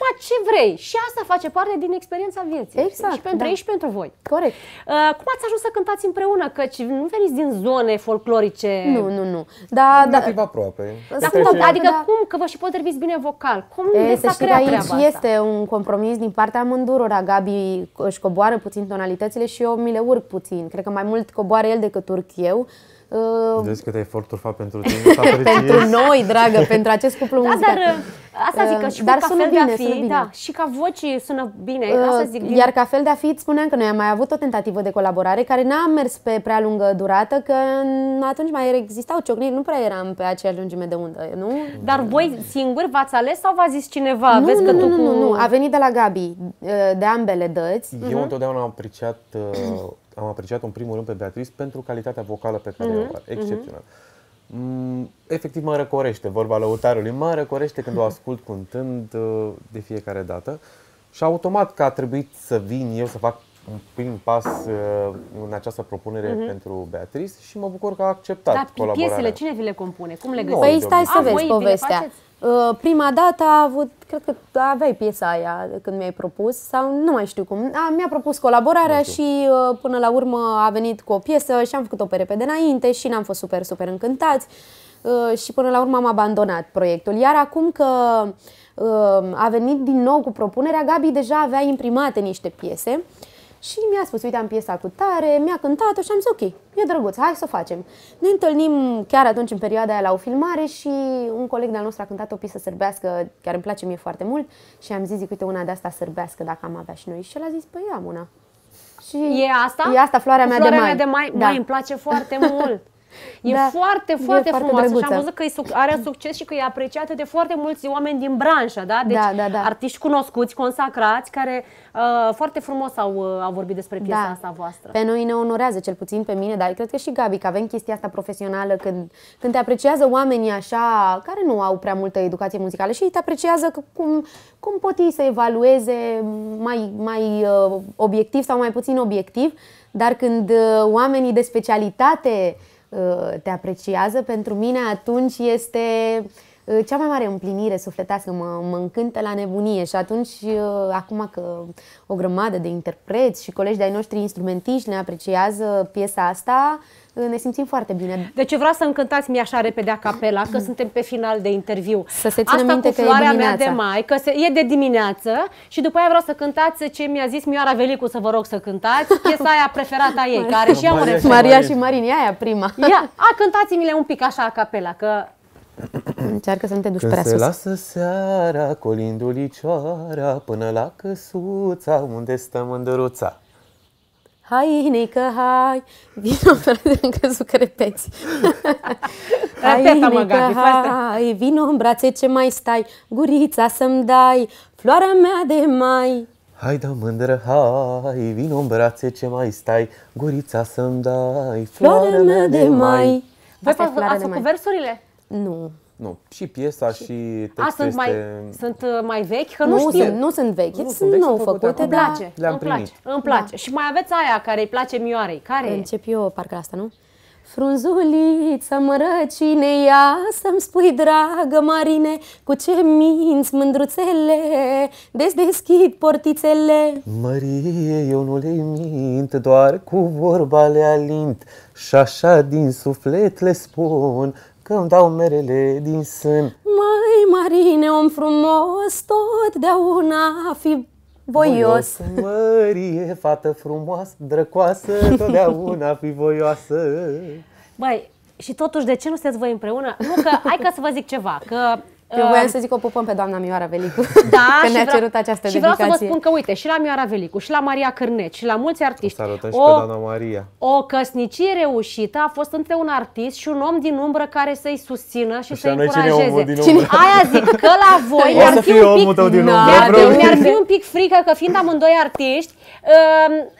ma ce vrei. Și asta face parte din experiența vieții. Exact. Și pentru da. ei și pentru voi. Corect. Uh, cum ați ajuns să cântați împreună, căci nu veniți din zone folclorice? Nu, nu, nu. Da, da. da. aproape. Da, cum, adică da. cum, că vă și potriviți bine vocal? Cum e, s-a creat aici asta? este un compromis din partea amândurora. Gabi își coboară puțin tonalitățile și eu mi le urc puțin. Cred că mai mult coboară el decât urc eu. Vezi câte eforturi fac pentru tine, [LAUGHS] Pentru noi, dragă, pentru acest cuplu da, dar uh, asta zic că și uh, dar ca sună bine, de a fi, sună bine. da, și ca voci sună bine, uh, asta zic. Din... Iar ca fel de a fi, îți spuneam că noi am mai avut o tentativă de colaborare care n-a mers pe prea lungă durată, că atunci mai existau ciocniri, nu prea eram pe aceeași lungime de undă, nu? Dar voi singuri v-ați ales sau v-a zis cineva? Nu, Vezi nu, că nu, tu nu, cu... nu, a venit de la Gabi, de ambele dăți. Eu uh-huh. întotdeauna am apreciat uh, [CLEARS THROAT] am apreciat-o în primul rând pe Beatrice pentru calitatea vocală pe care mm-hmm. o are, mhm. excepțional. Mm-hmm efectiv mă răcorește, vorba lăutarului, mă răcorește când o ascult cântând uh, de fiecare dată și automat că a trebuit să vin eu să fac un prim pas uh, în această propunere mm-hmm. pentru Beatrice și mă bucur că a acceptat Dar colaborarea. piesele cine vi le compune? Cum le găsiți? Păi stai ah, să vezi povestea. Uh, prima dată a avut, cred că aveai piesa aia când mi-ai propus sau nu mai știu cum. A, mi-a propus colaborarea și uh, până la urmă a venit cu o piesă și am făcut-o pe repede înainte și n-am fost super, super încântați uh, și până la urmă am abandonat proiectul. Iar acum că a venit din nou cu propunerea, Gabi deja avea imprimate niște piese și mi-a spus, uite, am piesa cu tare, mi-a cântat-o și am zis, ok, e drăguț, hai să o facem. Ne întâlnim chiar atunci, în perioada aia, la o filmare și un coleg de-al nostru a cântat o piesă sărbească, care îmi place mie foarte mult, și am zis, zic, uite, una de asta sărbească, dacă am avea și noi. Și el a zis, păi am una. Și e asta? E asta, floarea mea floarea de mai. Mea de mai, da. mai îmi place foarte mult. [LAUGHS] E da, foarte, foarte e frumoasă foarte și am văzut că are succes și că e apreciată de foarte mulți oameni din branșă, da? Deci da, da, da. artiști cunoscuți, consacrați, care uh, foarte frumos au, uh, au vorbit despre piesa da. asta voastră. Pe noi ne onorează, cel puțin pe mine, dar cred că și Gabi, că avem chestia asta profesională, când, când te apreciază oamenii așa, care nu au prea multă educație muzicală și te apreciază cum, cum pot ei să evalueze mai, mai uh, obiectiv sau mai puțin obiectiv, dar când uh, oamenii de specialitate Uh, te apreciază, pentru mine atunci este uh, cea mai mare împlinire sufletească, mă, mă încântă la nebunie și atunci, uh, acum că o grămadă de interpreți și colegi de-ai noștri instrumentiști ne apreciază piesa asta, ne simțim foarte bine. Deci vreau să încântați mi așa repede acapela, că mm. suntem pe final de interviu. Să se țină Asta minte cu floarea mea de mai, că se, e de dimineață și după aia vreau să cântați ce mi-a zis Mioara Velicu să vă rog să cântați, piesa aia a ei, [LAUGHS] care și Maria, și Maria și Marin, e aia prima. Ia, a, cântați-mi-le un pic așa acapela, că [CLEARS THROAT] Încearcă să nu te duci Când prea se sus. lasă seara, colindu-licioara, până la căsuța, unde stă mândruța. Hai, Nică, hai! Vino, [LAUGHS] frate, am crezut că repeți. [LAUGHS] hai, Repeta, hai! Vino în brațe ce mai stai, gurița să-mi dai, floarea mea de mai. Hai, da, mândră, hai, vino în brațe ce mai stai, gurița să-mi dai, floarea mea de mai. Voi ați făcut versurile? Nu. Nu, și piesa și, și textul este... sunt, mai, sunt uh, mai vechi? Că nu, nu știu. Sunt, nu sunt vechi, nu sunt nou făcute, da. place. da. Place. Le-am îmi primit. Place, îmi place. Da. Și mai aveți aia care îi place Mioarei. Care Încep e? eu parcă asta, nu? Frunzuliță mărăcine, ia să-mi spui, dragă Marine, cu ce minți mândruțele, des deschid portițele. Mărie, eu nu le mint, doar cu vorba le alint și așa din suflet le spun că îmi dau merele din sân. Măi, Marine, om frumos, totdeauna fi voios. voios mărie, fată frumoasă, drăcoasă, totdeauna fi voioasă. Băi, și totuși, de ce nu sunteți voi împreună? Nu, că hai că să vă zic ceva, că eu voiam să zic o pupăm pe doamna Mioara Velicu, [LAUGHS] da, că ne-a cerut această și dedicație. Și vreau să vă spun că, uite, și la Mioara Velicu, și la Maria Cârnet, și la mulți artiști. o, o, și pe doamna Maria. O căsnicie reușită a fost între un artist și un om din umbră care să-i susțină și să-i încurajeze. Cine Aia zic că la [LAUGHS] voi da, mi-ar fi, un pic, mi-ar, mi-ar fi un pic frică că fiind amândoi artiști, uh,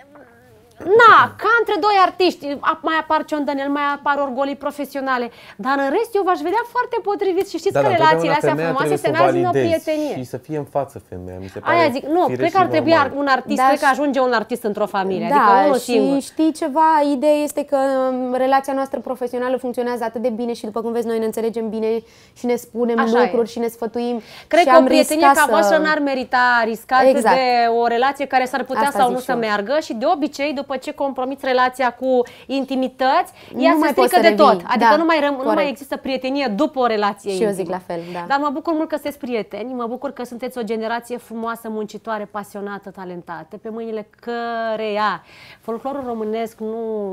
Na, ca între doi artiști, mai apar Daniel, mai apar orgolii profesionale, dar în rest eu v-aș vedea foarte potrivit și știți da, da că relațiile astea frumoase se nasc în o prietenie. Și să fie în față femeia, mi se pare Aia zic, nu, cred că ar trebui normal. un artist, da, cred că ajunge un artist într-o familie, da, adică unul și singur. știi ceva, ideea este că um, relația noastră profesională funcționează atât de bine și după cum vezi noi ne înțelegem bine și ne spunem Așa lucruri e. și ne sfătuim. Cred că o prietenie ca voastră să... n-ar merita riscat exact. de o relație care s-ar putea Asta sau nu să meargă și de obicei, după după ce compromiți relația cu intimități, ea nu se strică de revii. tot. Adică da, nu, mai răm- nu mai există prietenie după o relație. Și intimă. eu zic la fel, da. Dar mă bucur mult că sunteți prieteni, mă bucur că sunteți o generație frumoasă, muncitoare, pasionată, talentată, pe mâinile căreia folclorul românesc nu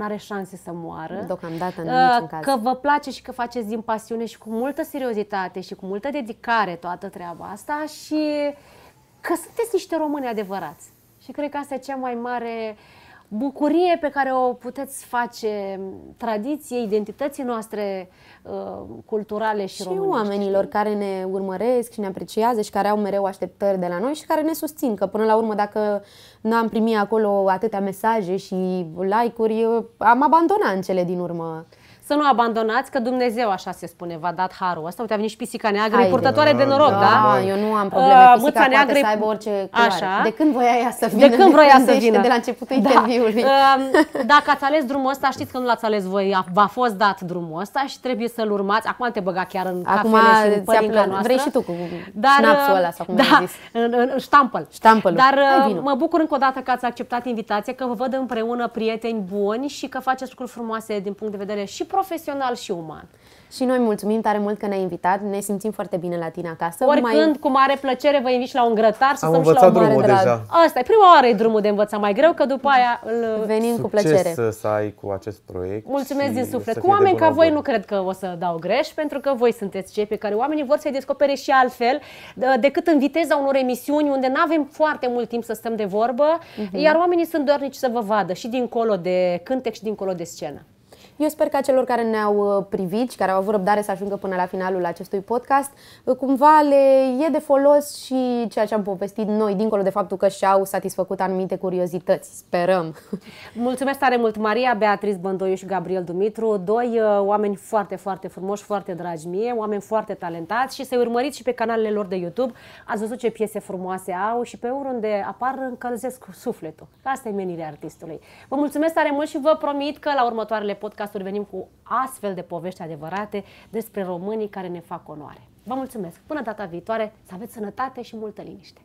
are șanse să moară. Deocamdată, în uh, niciun caz. Că vă place și că faceți din pasiune și cu multă seriozitate și cu multă dedicare toată treaba asta și că sunteți niște români adevărați. Și cred că asta e cea mai mare uh, bucurie pe care o puteți face tradiției, identității noastre uh, culturale și, și românești. oamenilor care ne urmăresc și ne apreciază și care au mereu așteptări de la noi și care ne susțin că până la urmă dacă nu am primit acolo atâtea mesaje și like-uri, am abandonat în cele din urmă să nu abandonați că Dumnezeu, așa se spune, v-a dat harul ăsta. Uite, a venit și pisica neagră, e purtătoare de noroc, da? da? Eu nu am probleme, uh, pisica poate neagră... să aibă orice Așa. De când voia ea să vină? De când voia să vină? De la începutul da. interviului. [LAUGHS] Um, dacă ați ales drumul ăsta, știți că nu l-ați ales voi, v-a fost dat drumul ăsta și trebuie să-l urmați. Acum te băga chiar în Acum cafele și în părinca noastră. Vrei și tu cu Dar, snapsul uh, ăla, sau cum da, ai zis. În, în, în ștampăl. ștampăl Dar uh, mă bucur încă o dată că ați acceptat invitația, că vă văd împreună prieteni buni și că faceți lucruri frumoase din punct de vedere și pro profesional și uman. Și noi mulțumim tare mult că ne-ai invitat, ne simțim foarte bine la tine acasă. Oricând, mai... cu mare plăcere, vă invit la un grătar să stăm și la un mare drag. deja. Asta e prima oară e drumul de învățat mai greu, că după aia îl... Venim Succes cu plăcere. Să, să ai cu acest proiect. Mulțumesc din suflet. Cu oameni ca voi nu cred că o să dau greș, pentru că voi sunteți cei pe care oamenii vor să-i descopere și altfel decât în viteza unor emisiuni unde nu avem foarte mult timp să stăm de vorbă, uh-huh. iar oamenii sunt dornici să vă vadă și dincolo de cântec și dincolo de scenă. Eu sper ca celor care ne-au uh, privit și care au avut răbdare să ajungă până la finalul acestui podcast, uh, cumva le e de folos și ceea ce am povestit noi, dincolo de faptul că și-au satisfăcut anumite curiozități. Sperăm! [LAUGHS] Mulțumesc tare mult, Maria, Beatriz Bândoiu și Gabriel Dumitru, doi uh, oameni foarte, foarte frumoși, foarte dragi mie, oameni foarte talentați și să-i urmăriți și pe canalele lor de YouTube. Ați văzut ce piese frumoase au și pe oriunde apar încălzesc sufletul. Asta e menirea artistului. Vă mulțumesc tare mult și vă promit că la următoarele podcast podcasturi venim cu astfel de povești adevărate despre românii care ne fac onoare. Vă mulțumesc! Până data viitoare, să aveți sănătate și multă liniște!